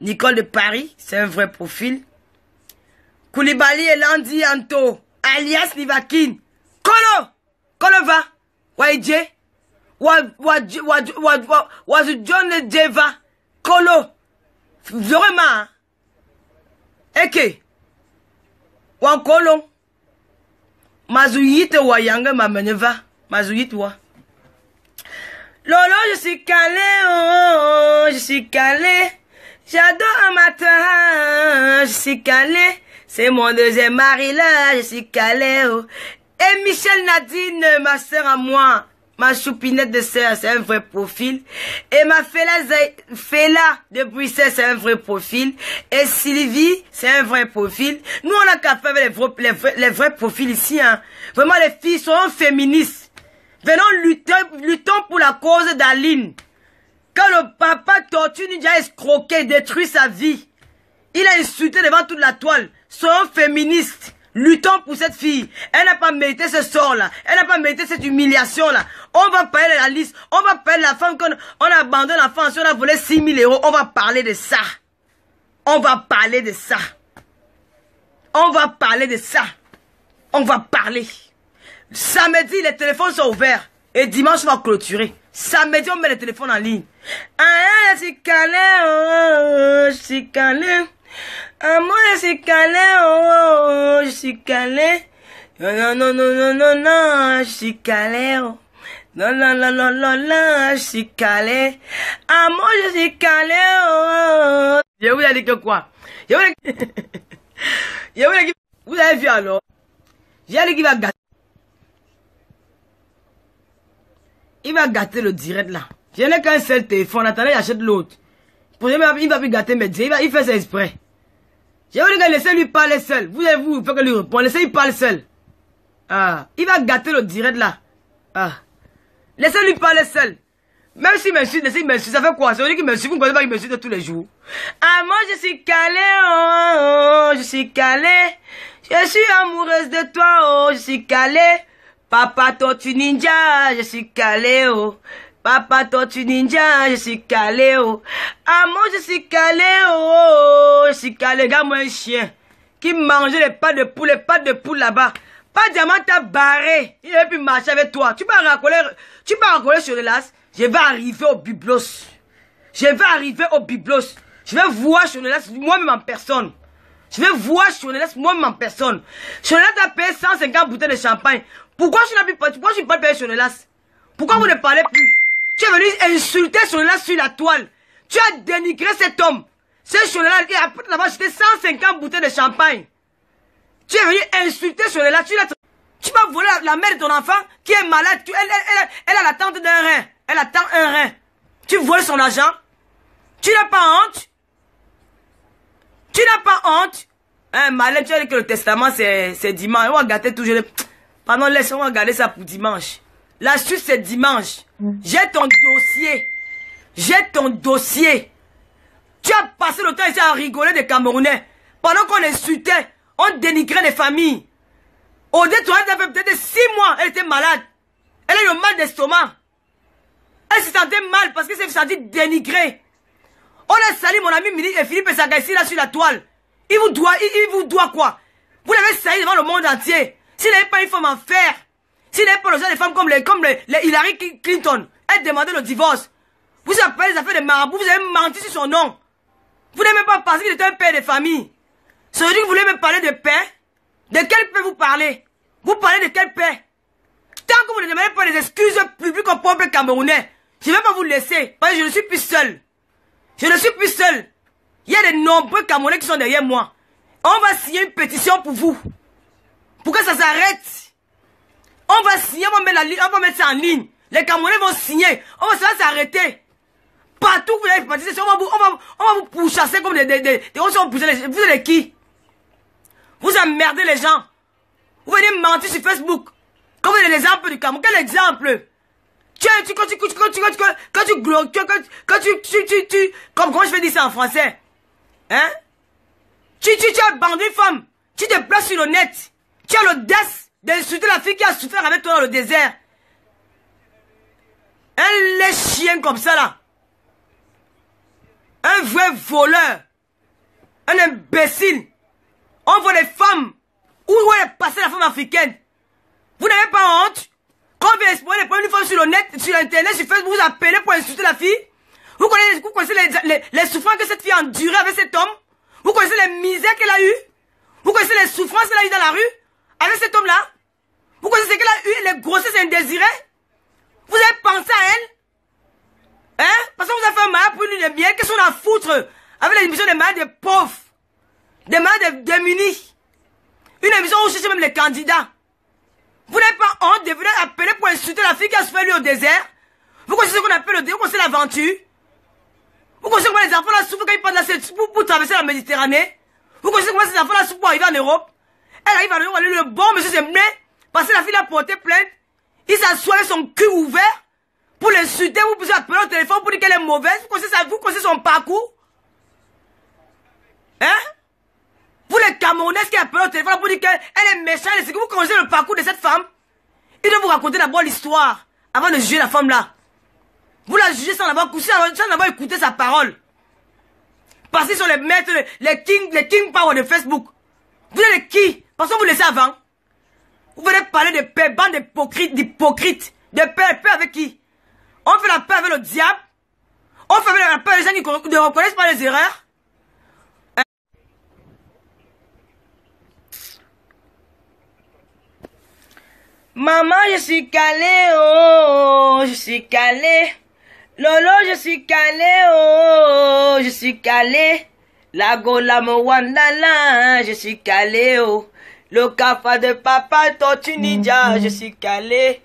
Nicole de Paris, c'est un vrai profil. Koulibaly Landi Anto, alias Nivakin Kolo! Kolo va! Waije! Wazu John Jeva! Kolo! Vraiment! Eke! Wankolo! Mazuyite wa yange meneva. Mazuyite wa. Lolo, je suis calé, oh, je suis calé. J'adore un matin, je suis calé. C'est mon deuxième mari là, je suis calé. Oh. Et Michel Nadine, ma sœur à moi, ma choupinette de sœur, c'est un vrai profil. Et ma Fela, Fela de Bruxelles, c'est un vrai profil. Et Sylvie, c'est un vrai profil. Nous, on a qu'à faire les les, vrais, profils ici. Hein. Vraiment, les filles sont féministes. Venons lutter, luttons pour la cause d'Aline. Quand le papa tortue, nous a escroqué, détruit sa vie. Il a insulté devant toute la toile. Soyons féministe. Luttons pour cette fille. Elle n'a pas mérité ce sort-là. Elle n'a pas mérité cette humiliation-là. On va parler de la liste. On va parler de la femme qu'on on abandonne la femme. Si on a volé 6 000 euros, on va parler de ça. On va parler de ça. On va parler de ça. On va parler. Samedi, les téléphones sont ouverts. Et dimanche, on va clôturer. Samedi, on met les téléphones en ligne. Ah, calé, ah, ah, c'est calé. Ah, Amour ah, je suis calé, oh, oh, oh je suis calé. Non, non, non, non, non, non, je suis calé, oh. Non, non, non, non, non, non, je suis calé. Amour ah, je suis calé, oh, oh, oh, Je vous ai dit que quoi? Je vous ai dit... vous avez vu alors? J'ai dit qu'il va gâter. Il va gâter le direct là. Je n'ai qu'un seul téléphone, attendez, j'achète l'autre. Pour il va plus gâter mes Il, fait ça exprès. J'ai voulu que laissez-lui parler seul. Vous vu, vous faut que lui réponde. Laissez-lui parler seul. Ah, il va gâter le direct là. Ah. Laissez-lui parler seul. Même si m'insulte, laissez-lui Ça fait quoi C'est veut dire qu'il Vous ne connaissez pas qu'il de tous les jours. Ah, moi, je suis calé. Oh, oh, je suis calé. Je suis amoureuse de toi. Oh, je suis calé. Papa, toi, tu ninja. Je suis calé. Oh. Papa, toi tu ninja, je suis calé, oh. Ah, moi je suis calé, oh. oh je suis calé, gars, moi un chien. Qui mangeait les pas de poule, les pas de poule là-bas. Pas diamant t'as barré. Il avait pu marcher avec toi. Tu vas colère, tu sur les las. Je vais arriver au Biblos. Je vais arriver au Biblos. Je vais voir sur les las moi-même en personne. Je vais voir sur lasses, moi-même en personne. lasses, t'as payé 150 bouteilles de champagne. Pourquoi je n'ai pas, pourquoi je pas payé Pourquoi vous ne parlez plus tu es venu insulter sur là sur la toile. Tu as dénigré cet homme. celui-là qui a acheté 150 bouteilles de champagne. Tu es venu insulter la toile. tu vas voler la, mère de ton enfant qui est malade. elle, elle, elle, elle, a l'attente d'un rein. Elle attend un rein. Tu voles son argent. Tu n'as pas honte. Tu n'as pas honte. Un malade, tu as dit que le testament, c'est dimanche. On va gâter toujours. Pardon, laisse, on va garder ça pour dimanche. La suite, c'est dimanche. Mm. J'ai ton dossier. J'ai ton dossier. Tu as passé le temps ici à rigoler des Camerounais. Pendant qu'on insultait, on dénigrait les familles. Au détour, elle avait peut-être 6 mois, elle était malade. Elle a eu le mal d'estomac. Elle se sentait mal parce qu'elle s'est sentie dénigrée. On a sali mon ami ministre et Philippe Sagassi là sur la toile. Il vous doit, il, vous doit quoi Vous l'avez sali devant le monde entier. S'il n'avait pas une femme en faire, s'il n'est pas comme les, comme Hillary Clinton, elle demandait le divorce. Vous appelez les affaires de marabout, vous avez menti sur son nom. Vous n'avez même pas pensé qu'il était un père de famille. Ça vous voulez me parler de paix De quel paix vous parlez Vous parlez de quel paix Tant que vous ne demandez pas des excuses publiques au peuple camerounais, je ne vais pas vous laisser, parce que je ne suis plus seul. Je ne suis plus seul. Il y a de nombreux Camerounais qui sont derrière moi. On va signer une pétition pour vous. Pour que ça s'arrête. On va signer, on va mettre, la on va mettre ça en ligne. Les Camerounais vont signer. On va s'arrêter. Partout vous allez participer, on va vous, on on va vous comme des... des, vous êtes qui Vous emmerdez les gens. Vous venez mentir sur Facebook. Comme l'exemple du Cameroun. Quel exemple tu, quand tu, quand tu, quand tu, quand tu, quand quand tu, tu, tu, comme, comment je vais dire ça en français? Hein? Tu, tu, tu as bandé femme. Tu te places sur le net. Tu as l'audace D'insulter la fille qui a souffert avec toi dans le désert. Un lait chien comme ça là. Un vrai voleur. Un imbécile. On voit les femmes. Où est passée la femme africaine Vous n'avez pas honte Quand vous exposez les problèmes d'une sur le net, sur internet, sur Facebook, vous appelez pour insulter la fille Vous connaissez, les, les souffrances que cette fille a endurées avec cet homme Vous connaissez les misères qu'elle a eues Vous connaissez les souffrances qu'elle a eues dans la rue avec cet homme-là Vous connaissez qu'elle a eu les grossesses indésirées Vous avez pensé à elle Hein Parce que vous avez fait un mariage pour une les miel. Qu'est-ce qu'on a à foutre avec l'émission des mains des pauvres Des des démunis Une émission où je suis même les candidats. Vous n'avez pas honte de venir appeler pour insulter la fille qui a souffert lui au désert Vous connaissez ce qu'on appelle le désert Vous connaissez l'aventure Vous connaissez comment les enfants là souffrent quand ils partent là pour, pour traverser la Méditerranée Vous connaissez comment ces enfants là souffrent pour arriver en Europe elle arrive à le le bon monsieur se met, parce que la fille a porté plainte. Il s'assoit avec son cul ouvert pour l'insulter, vous pouvez appeler au téléphone pour dire qu'elle est mauvaise. Vous connaissez, ça, vous connaissez son parcours Hein Vous les Camerounais qui appellent au téléphone pour dire qu'elle est méchante, c'est que vous connaissez le parcours de cette femme. Il doit vous raconter d'abord l'histoire avant de juger la femme là. Vous la jugez sans avoir, sans avoir écouté sa parole. Parce qu'ils sont les maîtres, les kings, les king power de Facebook. Vous êtes qui parce que vous laissez avant. Vous venez parler de paix, bande d'hypocrites, d'hypocrites. De paix, paix avec qui On fait la paix avec le diable. On fait la paix avec les gens qui ne reconnaissent pas les erreurs. Hein? Maman, je suis calé oh, je suis calé. Lolo, je suis calé oh, je suis calé. La gola mo je suis calé oh. Le café de papa Ninja je suis calé.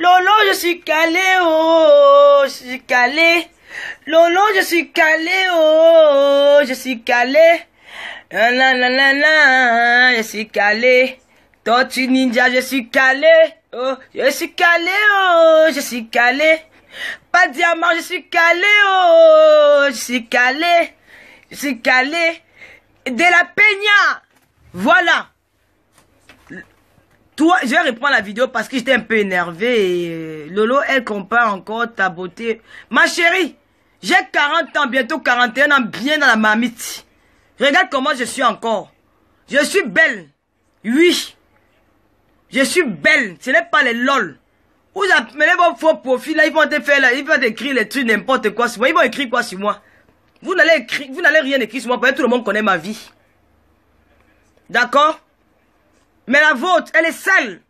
Lolo, je suis calé, oh, je suis calé. Lolo, je suis calé, oh, je suis calé. je suis calé. tu Ninja, je suis calé. Oh, je suis calé, oh, je suis calé. Pas diamant, je suis calé, oh, je suis calé. Je suis calé. De la peña. Voilà. Je vais reprendre la vidéo parce que j'étais un peu énervé. Euh, Lolo, elle compare encore ta beauté. Ma chérie, j'ai 40 ans, bientôt 41 ans, bien dans la mamite. Regarde comment je suis encore. Je suis belle. Oui. Je suis belle. Ce n'est pas les lol. Vous appelez vos faux profils, là, ils vont te faire, là, ils vont écrire les trucs, n'importe quoi sur moi. Ils vont écrire quoi sur moi. Vous n'allez vous n'allez rien écrire sur moi, parce tout le monde connaît ma vie. D'accord mais la vôtre, elle est sale.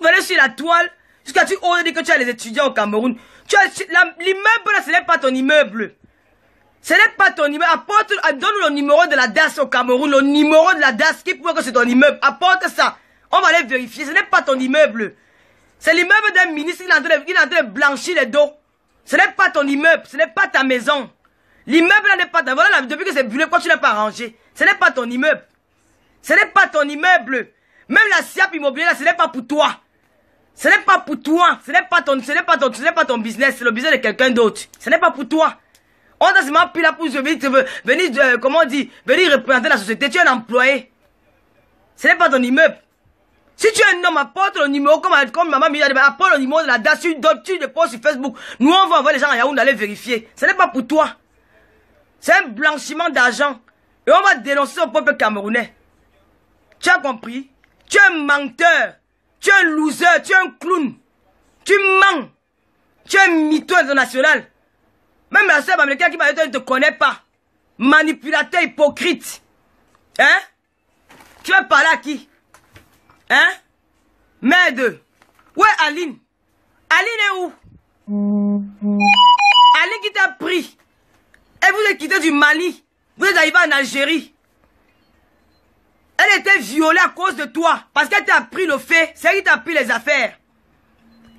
Vous allez sur la toile, jusqu'à tu oses dire que tu as les étudiants au Cameroun. l'immeuble là, ce n'est pas ton immeuble. Ce n'est pas ton immeuble. Apporte, euh, donne-nous le numéro de la DAS au Cameroun, le numéro de la DAS qui pourrait que c'est ton immeuble. Apporte ça. On va aller vérifier. Ce n'est pas ton immeuble. C'est l'immeuble d'un ministre qui est, en de, blanchir les dos. Ce n'est pas ton immeuble, ce n'est pas ta maison. L'immeuble n'est pas ta. Voilà, depuis que c'est brûlé, quoi tu n'as pas rangé, ce n'est pas ton immeuble. Ce n'est pas ton immeuble. Même la SIAP immobilière, ce n'est pas pour toi. Ce n'est pas pour toi. Ce n'est pas ton, pas business. C'est le business de quelqu'un d'autre. Ce n'est pas pour toi. On a seulement pris la pousse. venir, venir euh, comment dit, venir représenter la société. Tu es un employé. Ce n'est pas ton immeuble. Si tu es un homme, apporte le numéro, comme, comme maman dit, bah, apporte le numéro de la DAS, tu, le déposes sur Facebook. Nous, on va envoyer les gens à Yaoundé aller vérifier. Ce n'est pas pour toi. C'est un blanchiment d'argent. Et on va dénoncer au peuple camerounais. Tu as compris tu es un menteur. Tu es un loser. Tu es un clown. Tu mens. Tu es un mytho international. Même la sœur américaine qui m'a dit ne te connaît pas. Manipulateur hypocrite. Hein? Tu vas parler à qui? Hein? Merde. Où est Aline? Aline est où? Aline qui t'a pris. Et vous êtes quitté du Mali. Vous êtes arrivé en Algérie. Elle était violée à cause de toi. Parce qu'elle t'a pris le fait. C'est elle qui t'a pris les affaires.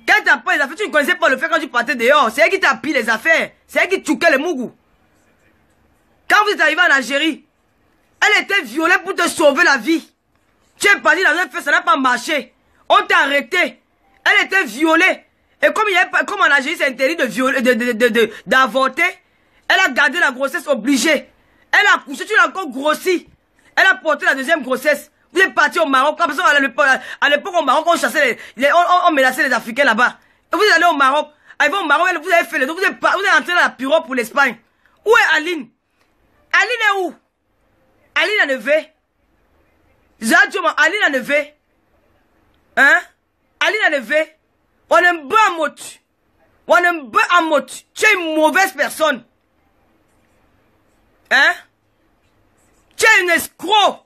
Quand t'a pris les affaires, tu ne connaissais pas le fait quand tu partais dehors. C'est elle qui t'a pris les affaires. C'est elle qui tchouquait les mougou. Quand vous êtes arrivé en Algérie, elle était violée pour te sauver la vie. Tu es parti dans un fait, ça n'a pas marché. On t'a arrêté. Elle était violée. Et comme, en Algérie, c'est interdit de d'avorter, elle a gardé la grossesse obligée. Elle a poussé, tu l'as encore grossi. Elle a porté la deuxième grossesse. Vous êtes parti au Maroc. À l'époque, au Maroc, on chassait les, on, menaçait les Africains là-bas. vous allez au Maroc. Allez au Maroc, vous avez fait les Vous êtes, vous entré dans la pirogue pour l'Espagne. Où est Aline? Aline est où? Aline a levé. dit, Aline a levé. Hein? Aline a levé. On un pas en mot. On est pas en mot. Tu es une mauvaise personne. Hein? Tu es un escroc.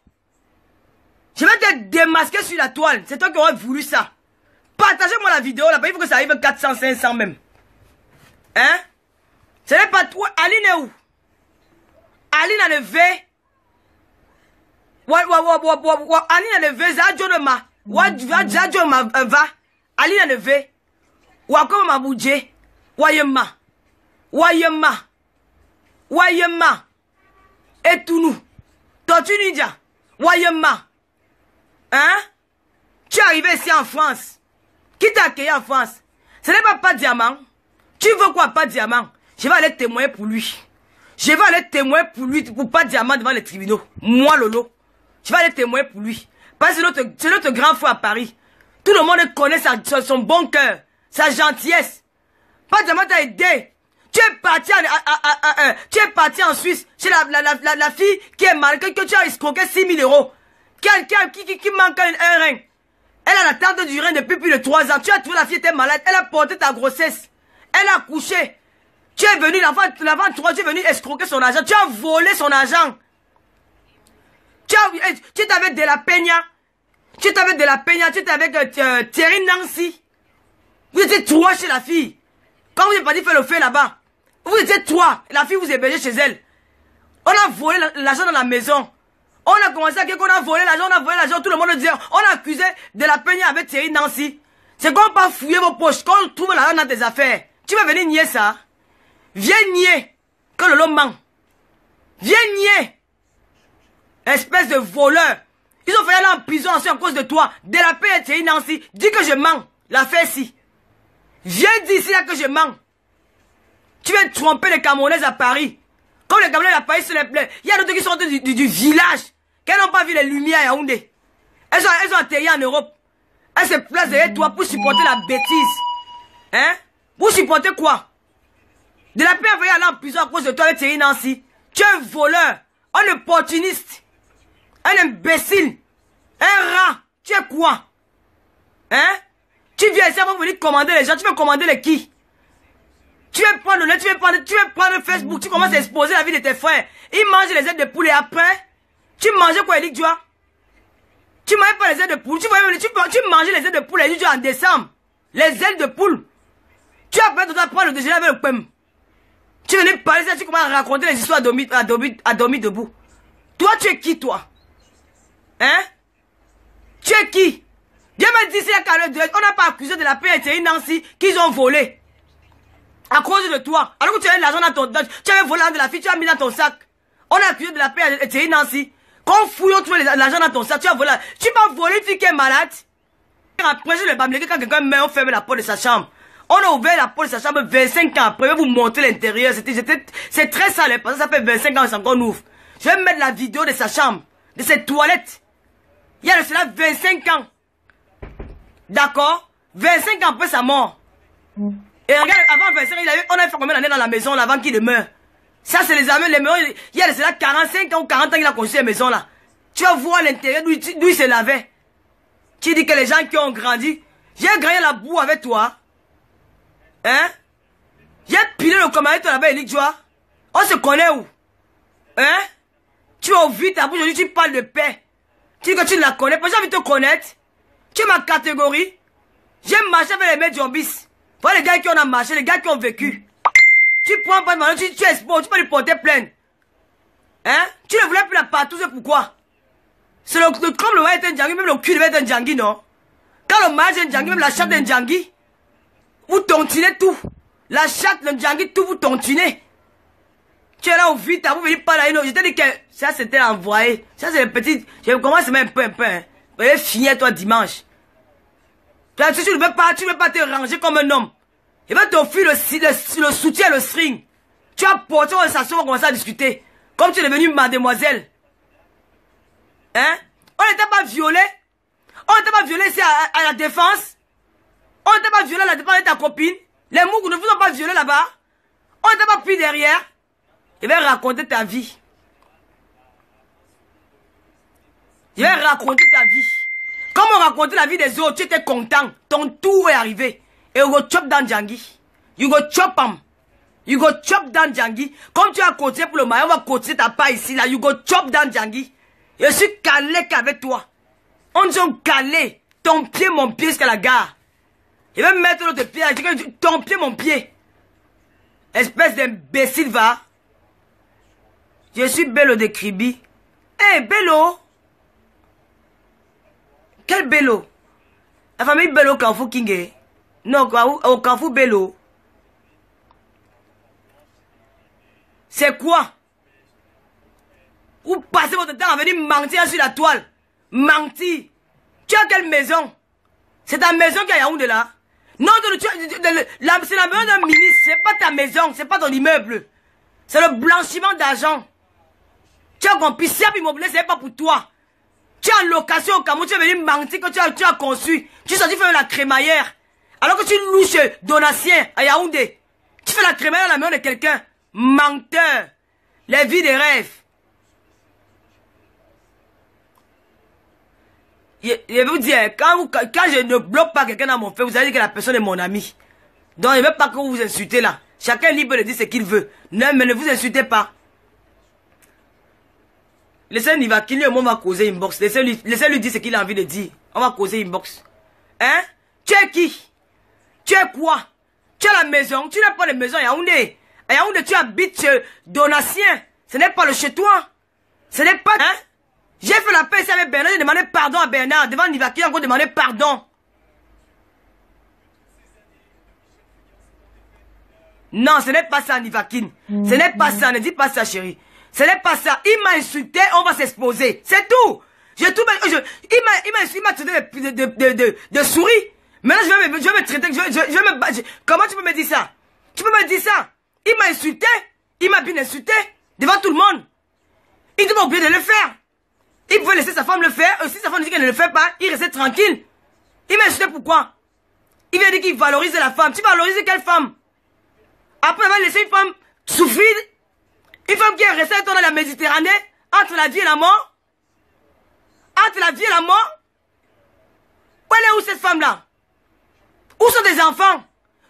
Je vais te démasquer sur la toile. C'est toi qui aurais voulu ça. Partagez-moi la vidéo là Il faut que ça arrive à 400, 500 même. Hein Ce n'est pas toi. Aline est où Aline a levé. Wa, wa, wa, wa, wa, Aline a levé. ma. Wa, va, ma euh, va. Aline a levé. Wa, comme ma Wa, yema. Wa, yema. Wa, yema. Et tout nous. Continue, Dia. moi Hein? Tu es arrivé ici en France. Qui t'a accueilli en France? Ce n'est pas pas diamant. Tu veux quoi, pas diamant? Je vais aller témoigner pour lui. Je vais aller témoigner pour lui, pour pas diamant devant les tribunaux. Moi, Lolo. Je vais aller témoigner pour lui. Parce que c'est notre, grand fou à Paris. Tout le monde connaît sa, son, bon cœur, sa gentillesse. Pas diamant t'a aidé tu es parti en, Suisse chez la, fille qui est malade, que tu as escroqué 6 000 euros. Quelqu'un qui, qui, manque un, rein. Elle a la l'attente du rein depuis plus de 3 ans. Tu as trouvé la fille était malade. Elle a porté ta grossesse. Elle a couché. Tu es venu, l'avant, toi, tu es venu escroquer son argent. Tu as volé son argent. Eh, tu, es avec de la peña. Tu es avec de la peña. Tu étais avec euh, Thierry Nancy. Vous étiez trois chez la fille. Quand vous n'avez pas dit faire le feu là-bas. Vous étiez toi, La fille vous hébergeait chez elle. On a volé l'argent dans la maison. On a commencé à dire qu'on a volé l'argent, on a volé l'argent. Tout le monde disait, on a accusé de la peine avec Thierry Nancy. C'est qu'on pas fouiller vos poches, qu'on trouve l'argent dans tes affaires. Tu vas venir nier ça. Viens nier que le monde ment. Viens nier. Espèce de voleur. Ils ont fait aller en prison aussi à cause de toi. De la peine avec Thierry Nancy. Dis que je mens. L'affaire si. Viens d'ici là que je mens. Tu viens tromper les camerounais à Paris. Comme les Camerounais à Paris, se les plaisent. Il y a d'autres qui sont du, du, village. Qu'elles n'ont pas vu les lumières à Yaoundé. Elles ont elles en Europe. Elles se placent derrière toi pour supporter la bêtise. Hein? Pour supporter quoi? De la paix à aller en prison à cause de toi Thierry Nancy. Tu es un voleur. Un opportuniste. Un imbécile. Un rat. Tu es quoi? Hein? Tu viens ici avant de venir commander les gens. Tu veux commander les qui? Tu veux prendre le tu veux prendre, tu prendre Facebook, tu commences à exposer la vie de tes frères. Ils mangent les ailes de et après. Tu mangeais quoi, tu Dua Tu mangeais pas les ailes de poule. Tu, voyais, mangeais les ailes de poule, tu en décembre. Les ailes de poule. Tu as pas tout à prendre le déjeuner avec le PEM. Tu venais parler ça, tu commences à raconter les histoires à dormir, debout. Toi, tu es qui, toi Hein Tu es qui Dieu m'a dit, c'est à On n'a pas accusé de la paix une Nancy qu'ils ont volé. À cause de toi. Alors que tu avais l'argent dans ton... Dans, tu avais volé de la fille, tu as mis dans ton sac. On a accusé de la paix et Thierry Nancy. Quand on fouille, on trouve l'argent dans ton sac, tu as volé. Tu vas voler tu es malade. Après, je le dire quand quelqu'un met, on ferme la porte de sa chambre. On a ouvert la porte de sa chambre 25 ans après. Je vais vous montrer l'intérieur. C'est très sale. Parce que ça fait 25 ans qu'on ouvre. Je vais mettre la vidéo de sa chambre. De ses toilettes. Il y a de cela 25 ans. D'accord 25 ans après sa mort. Et regarde, avant le il on a fait combien d'années dans la maison là, avant qu'il demeure Ça, c'est les amis, les maisons. Il y a là 45 ans ou 40 ans qu'il a construit la maison là. Tu vas voir l'intérieur d'où il se lavait. Tu dis que les gens qui ont grandi, j'ai grandi la boue avec toi. Hein J'ai pilé le commandant là-bas, il dit, tu vois. On se connaît où Hein Tu as vu ta bouche, aujourd'hui tu parles de paix. Tu dis que tu ne la connais pas, j'ai envie te connaître. Tu es ma catégorie. J'ai marché avec les mecs zombies vois les gars qui ont marché, les gars qui ont vécu. Tu prends pas de tu, tu exposes, tu peux lui porter plainte. Hein Tu ne voulais plus la partout, c'est pourquoi C'est le, le, comme le roi est un djangui, même le cul devait être un djangui, non Quand le mariage est un djangui, même la chatte est un djangi. Vous tontinez tout. La chatte, le djangui, tout vous tontinez. Tu es là au vite, vous venez pas là, non. Je t'ai dit que ça c'était envoyé. Ça c'est les petit... Je commence même un peu, un peu. Hein. Vous allez finir toi dimanche tu ne veux pas, tu veux pas te ranger comme un homme. Il va t'offrir le, le, soutien, le string. Tu as porté on station on commence à discuter. Comme tu es devenue mademoiselle. Hein? On n'était pas violé. On n'était pas violé, c'est à, la défense. On n'était pas violé à la défense de ta copine. Les mouks ne vous ont pas violé là-bas. On n'était pas pris derrière. Il va raconter ta vie. Il va raconter ta vie. Comme on racontait la vie des autres, tu étais content. Ton tour est arrivé. Et on go chop dans Djangi. You go chop am. You go chop dans Djangi. Comme tu as cotisé pour le maillot, on va cotiser ta part ici. Là. You go chop dans Djangi. Je suis calé qu'avec toi. On dit calé. Ton pied, mon pied jusqu'à la gare. Je vais mettre l'autre pied. Ton pied, mon pied. Espèce d'imbécile, va. Je suis Bello de Kribi. Eh, hey, Bello. Quel belo? La famille Bello vous Kingé Non, au vous euh, Bello. C'est quoi Vous passez votre temps à venir mentir sur la toile. Mentir. Tu as quelle maison C'est ta maison qui a de là Non, c'est la maison d'un ministre. Ce n'est pas ta maison, ce n'est pas ton immeuble. C'est le blanchiment d'argent. Tu as compris, c'est immobilier, c'est pas pour toi. Tu as location au Cameroun, tu es venu mentir que tu as, conçu. Tu es sorti faire la crémaillère. Alors que tu louches Donatien à Yaoundé. Tu fais la crémaillère à la maison de quelqu'un. Menteur. Les vies des rêves. Je vais vous dire, quand, je ne bloque pas quelqu'un dans mon feu, vous allez dire que la personne est mon ami. Donc, je ne veux pas que vous vous insultez là. Chacun est libre de dire ce qu'il veut. Non, mais ne vous insultez pas. Laissez-lui va et on va causer une boxe. Laissez-lui laissez dire ce qu'il a envie de dire. On va causer une boxe. Hein Tu es qui Tu es quoi Tu as la maison. Tu n'as pas la maison Yaoundé. À Yaoundé, tu habites chez Donatien. Ce n'est pas le chez toi. Ce n'est pas... Hein J'ai fait la paix avec Bernard. J'ai demandé pardon à Bernard. Devant Nivakine, on encore Demander pardon. Non, ce n'est pas ça, Nivakine. Ce mm. n'est pas ça, ne dis pas ça, chérie. Ce n'est pas ça. Il m'a insulté, on va s'exposer. C'est tout. J'ai tout, je, il m'a traité de, de, de, de, souris. Maintenant, je vais me, je vais me traiter, je, je, me, comment tu peux me dire ça? Tu peux me dire ça? Il m'a insulté, il m'a bien insulté, devant tout le monde. Il pas oublier de le faire. Il pouvait laisser sa femme le faire, et euh, si sa femme dit qu'elle ne le fait pas, il restait tranquille. Il m'a insulté pourquoi? Il vient dire qu'il valorise la femme. Tu valorises quelle femme? Après, il va laisser une femme souffrir une femme qui est restée dans la Méditerranée, entre la vie et la mort Entre la vie et la mort Où est où cette femme-là Où sont des enfants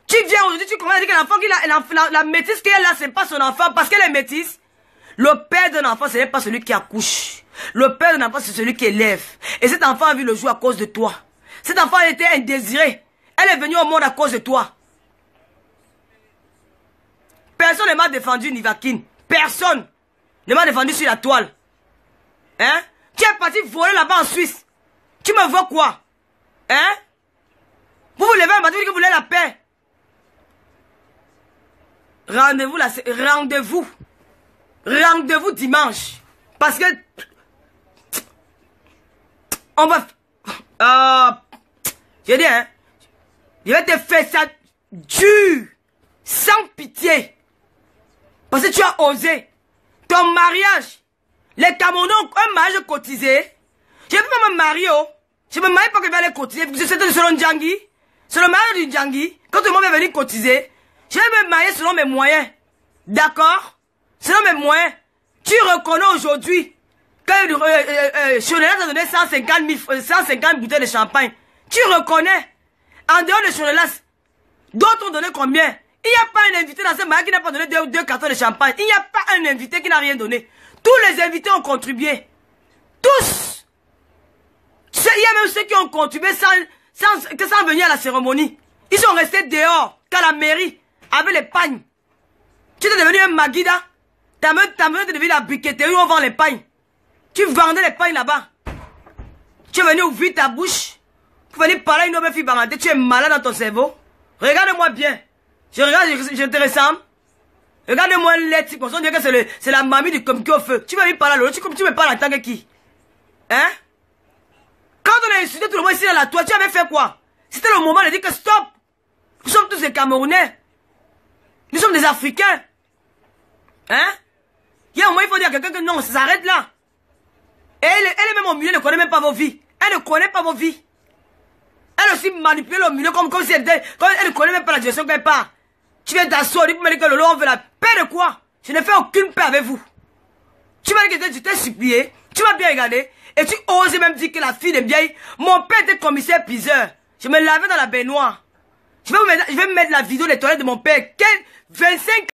Tu viens aujourd'hui, tu commences dire que la, métisse qu'elle a, c'est pas son enfant parce qu'elle est métisse. Le père d'un enfant, ce n'est pas celui qui accouche. Le père d'un enfant, c'est celui qui élève. Et cet enfant a vu le jour à cause de toi. Cet enfant était indésiré. Elle est venue au monde à cause de toi. Personne ne m'a défendu, Nivakine. Personne ne m'a défendu sur la toile. Hein Tu es parti voler là-bas en Suisse. Tu me vois quoi Hein Vous voulez levez que vous voulez la paix. Rendez-vous là, rendez-vous. Rendez-vous dimanche. Parce que... On va... Euh, je dis, hein. Je vais te faire ça dur. Sans pitié. Parce que tu as osé. Ton mariage. Les Camerounais ont un mariage cotisé. Je ne peux pas me marier. Je ne me marie pas que je vais aller cotiser. Parce selon Djangi. C'est le mariage du Djangi. Quand tout le monde est venu cotiser, je vais me marier selon mes moyens. D'accord Selon mes moyens. Tu reconnais aujourd'hui que euh, euh, euh, euh a donné 150, 000, 150 bouteilles de champagne. Tu reconnais. En dehors de Chonelas, d'autres ont donné combien il n'y a pas un invité dans ce mariage qui n'a pas donné deux, deux cartons de champagne. Il n'y a pas un invité qui n'a rien donné. Tous les invités ont contribué. Tous. Il y a même ceux qui ont contribué sans, venir à la cérémonie. Ils sont restés dehors, qu'à la mairie, avec les pagnes. Tu es devenu un maguida. T'as même, même devenu la briqueterie où on vend les pagnes. Tu vendais les pagnes là-bas. Tu es venu ouvrir ta bouche. Pour venir parler à une autre fille Tu es malade dans ton cerveau. Regarde-moi bien. Je regarde, j'ai intéressant. regardez moi les types, on dirait que c'est la mamie du comité au feu. Tu vas me parler à l'autre, tu, tu me parles en tant que qui Hein Quand on a insulté tout le monde ici à la toit, tu avais fait quoi C'était le moment de dire que stop Nous sommes tous des Camerounais. Nous sommes des Africains. Hein Il y a un moment, il faut dire à quelqu'un que non, ça s'arrête là. elle, est même au milieu, ne connaît même pas vos vies. Elle ne connaît pas vos vies. Elle aussi manipule le milieu comme, si elle, elle ne connaît même pas la direction qu'elle part. Tu viens t'asseoir, pour me dire que le on veut la paix de quoi Je ne fais aucune paix avec vous. Tu m'as dit que tu t'es supplié, tu m'as bien regardé, et tu oses même dire que la fille est vieille, mon père était commissaire piseur. Je me lavais dans la baignoire. Je vais, me mettre, je vais mettre la vidéo des toilettes de mon père. Quel 25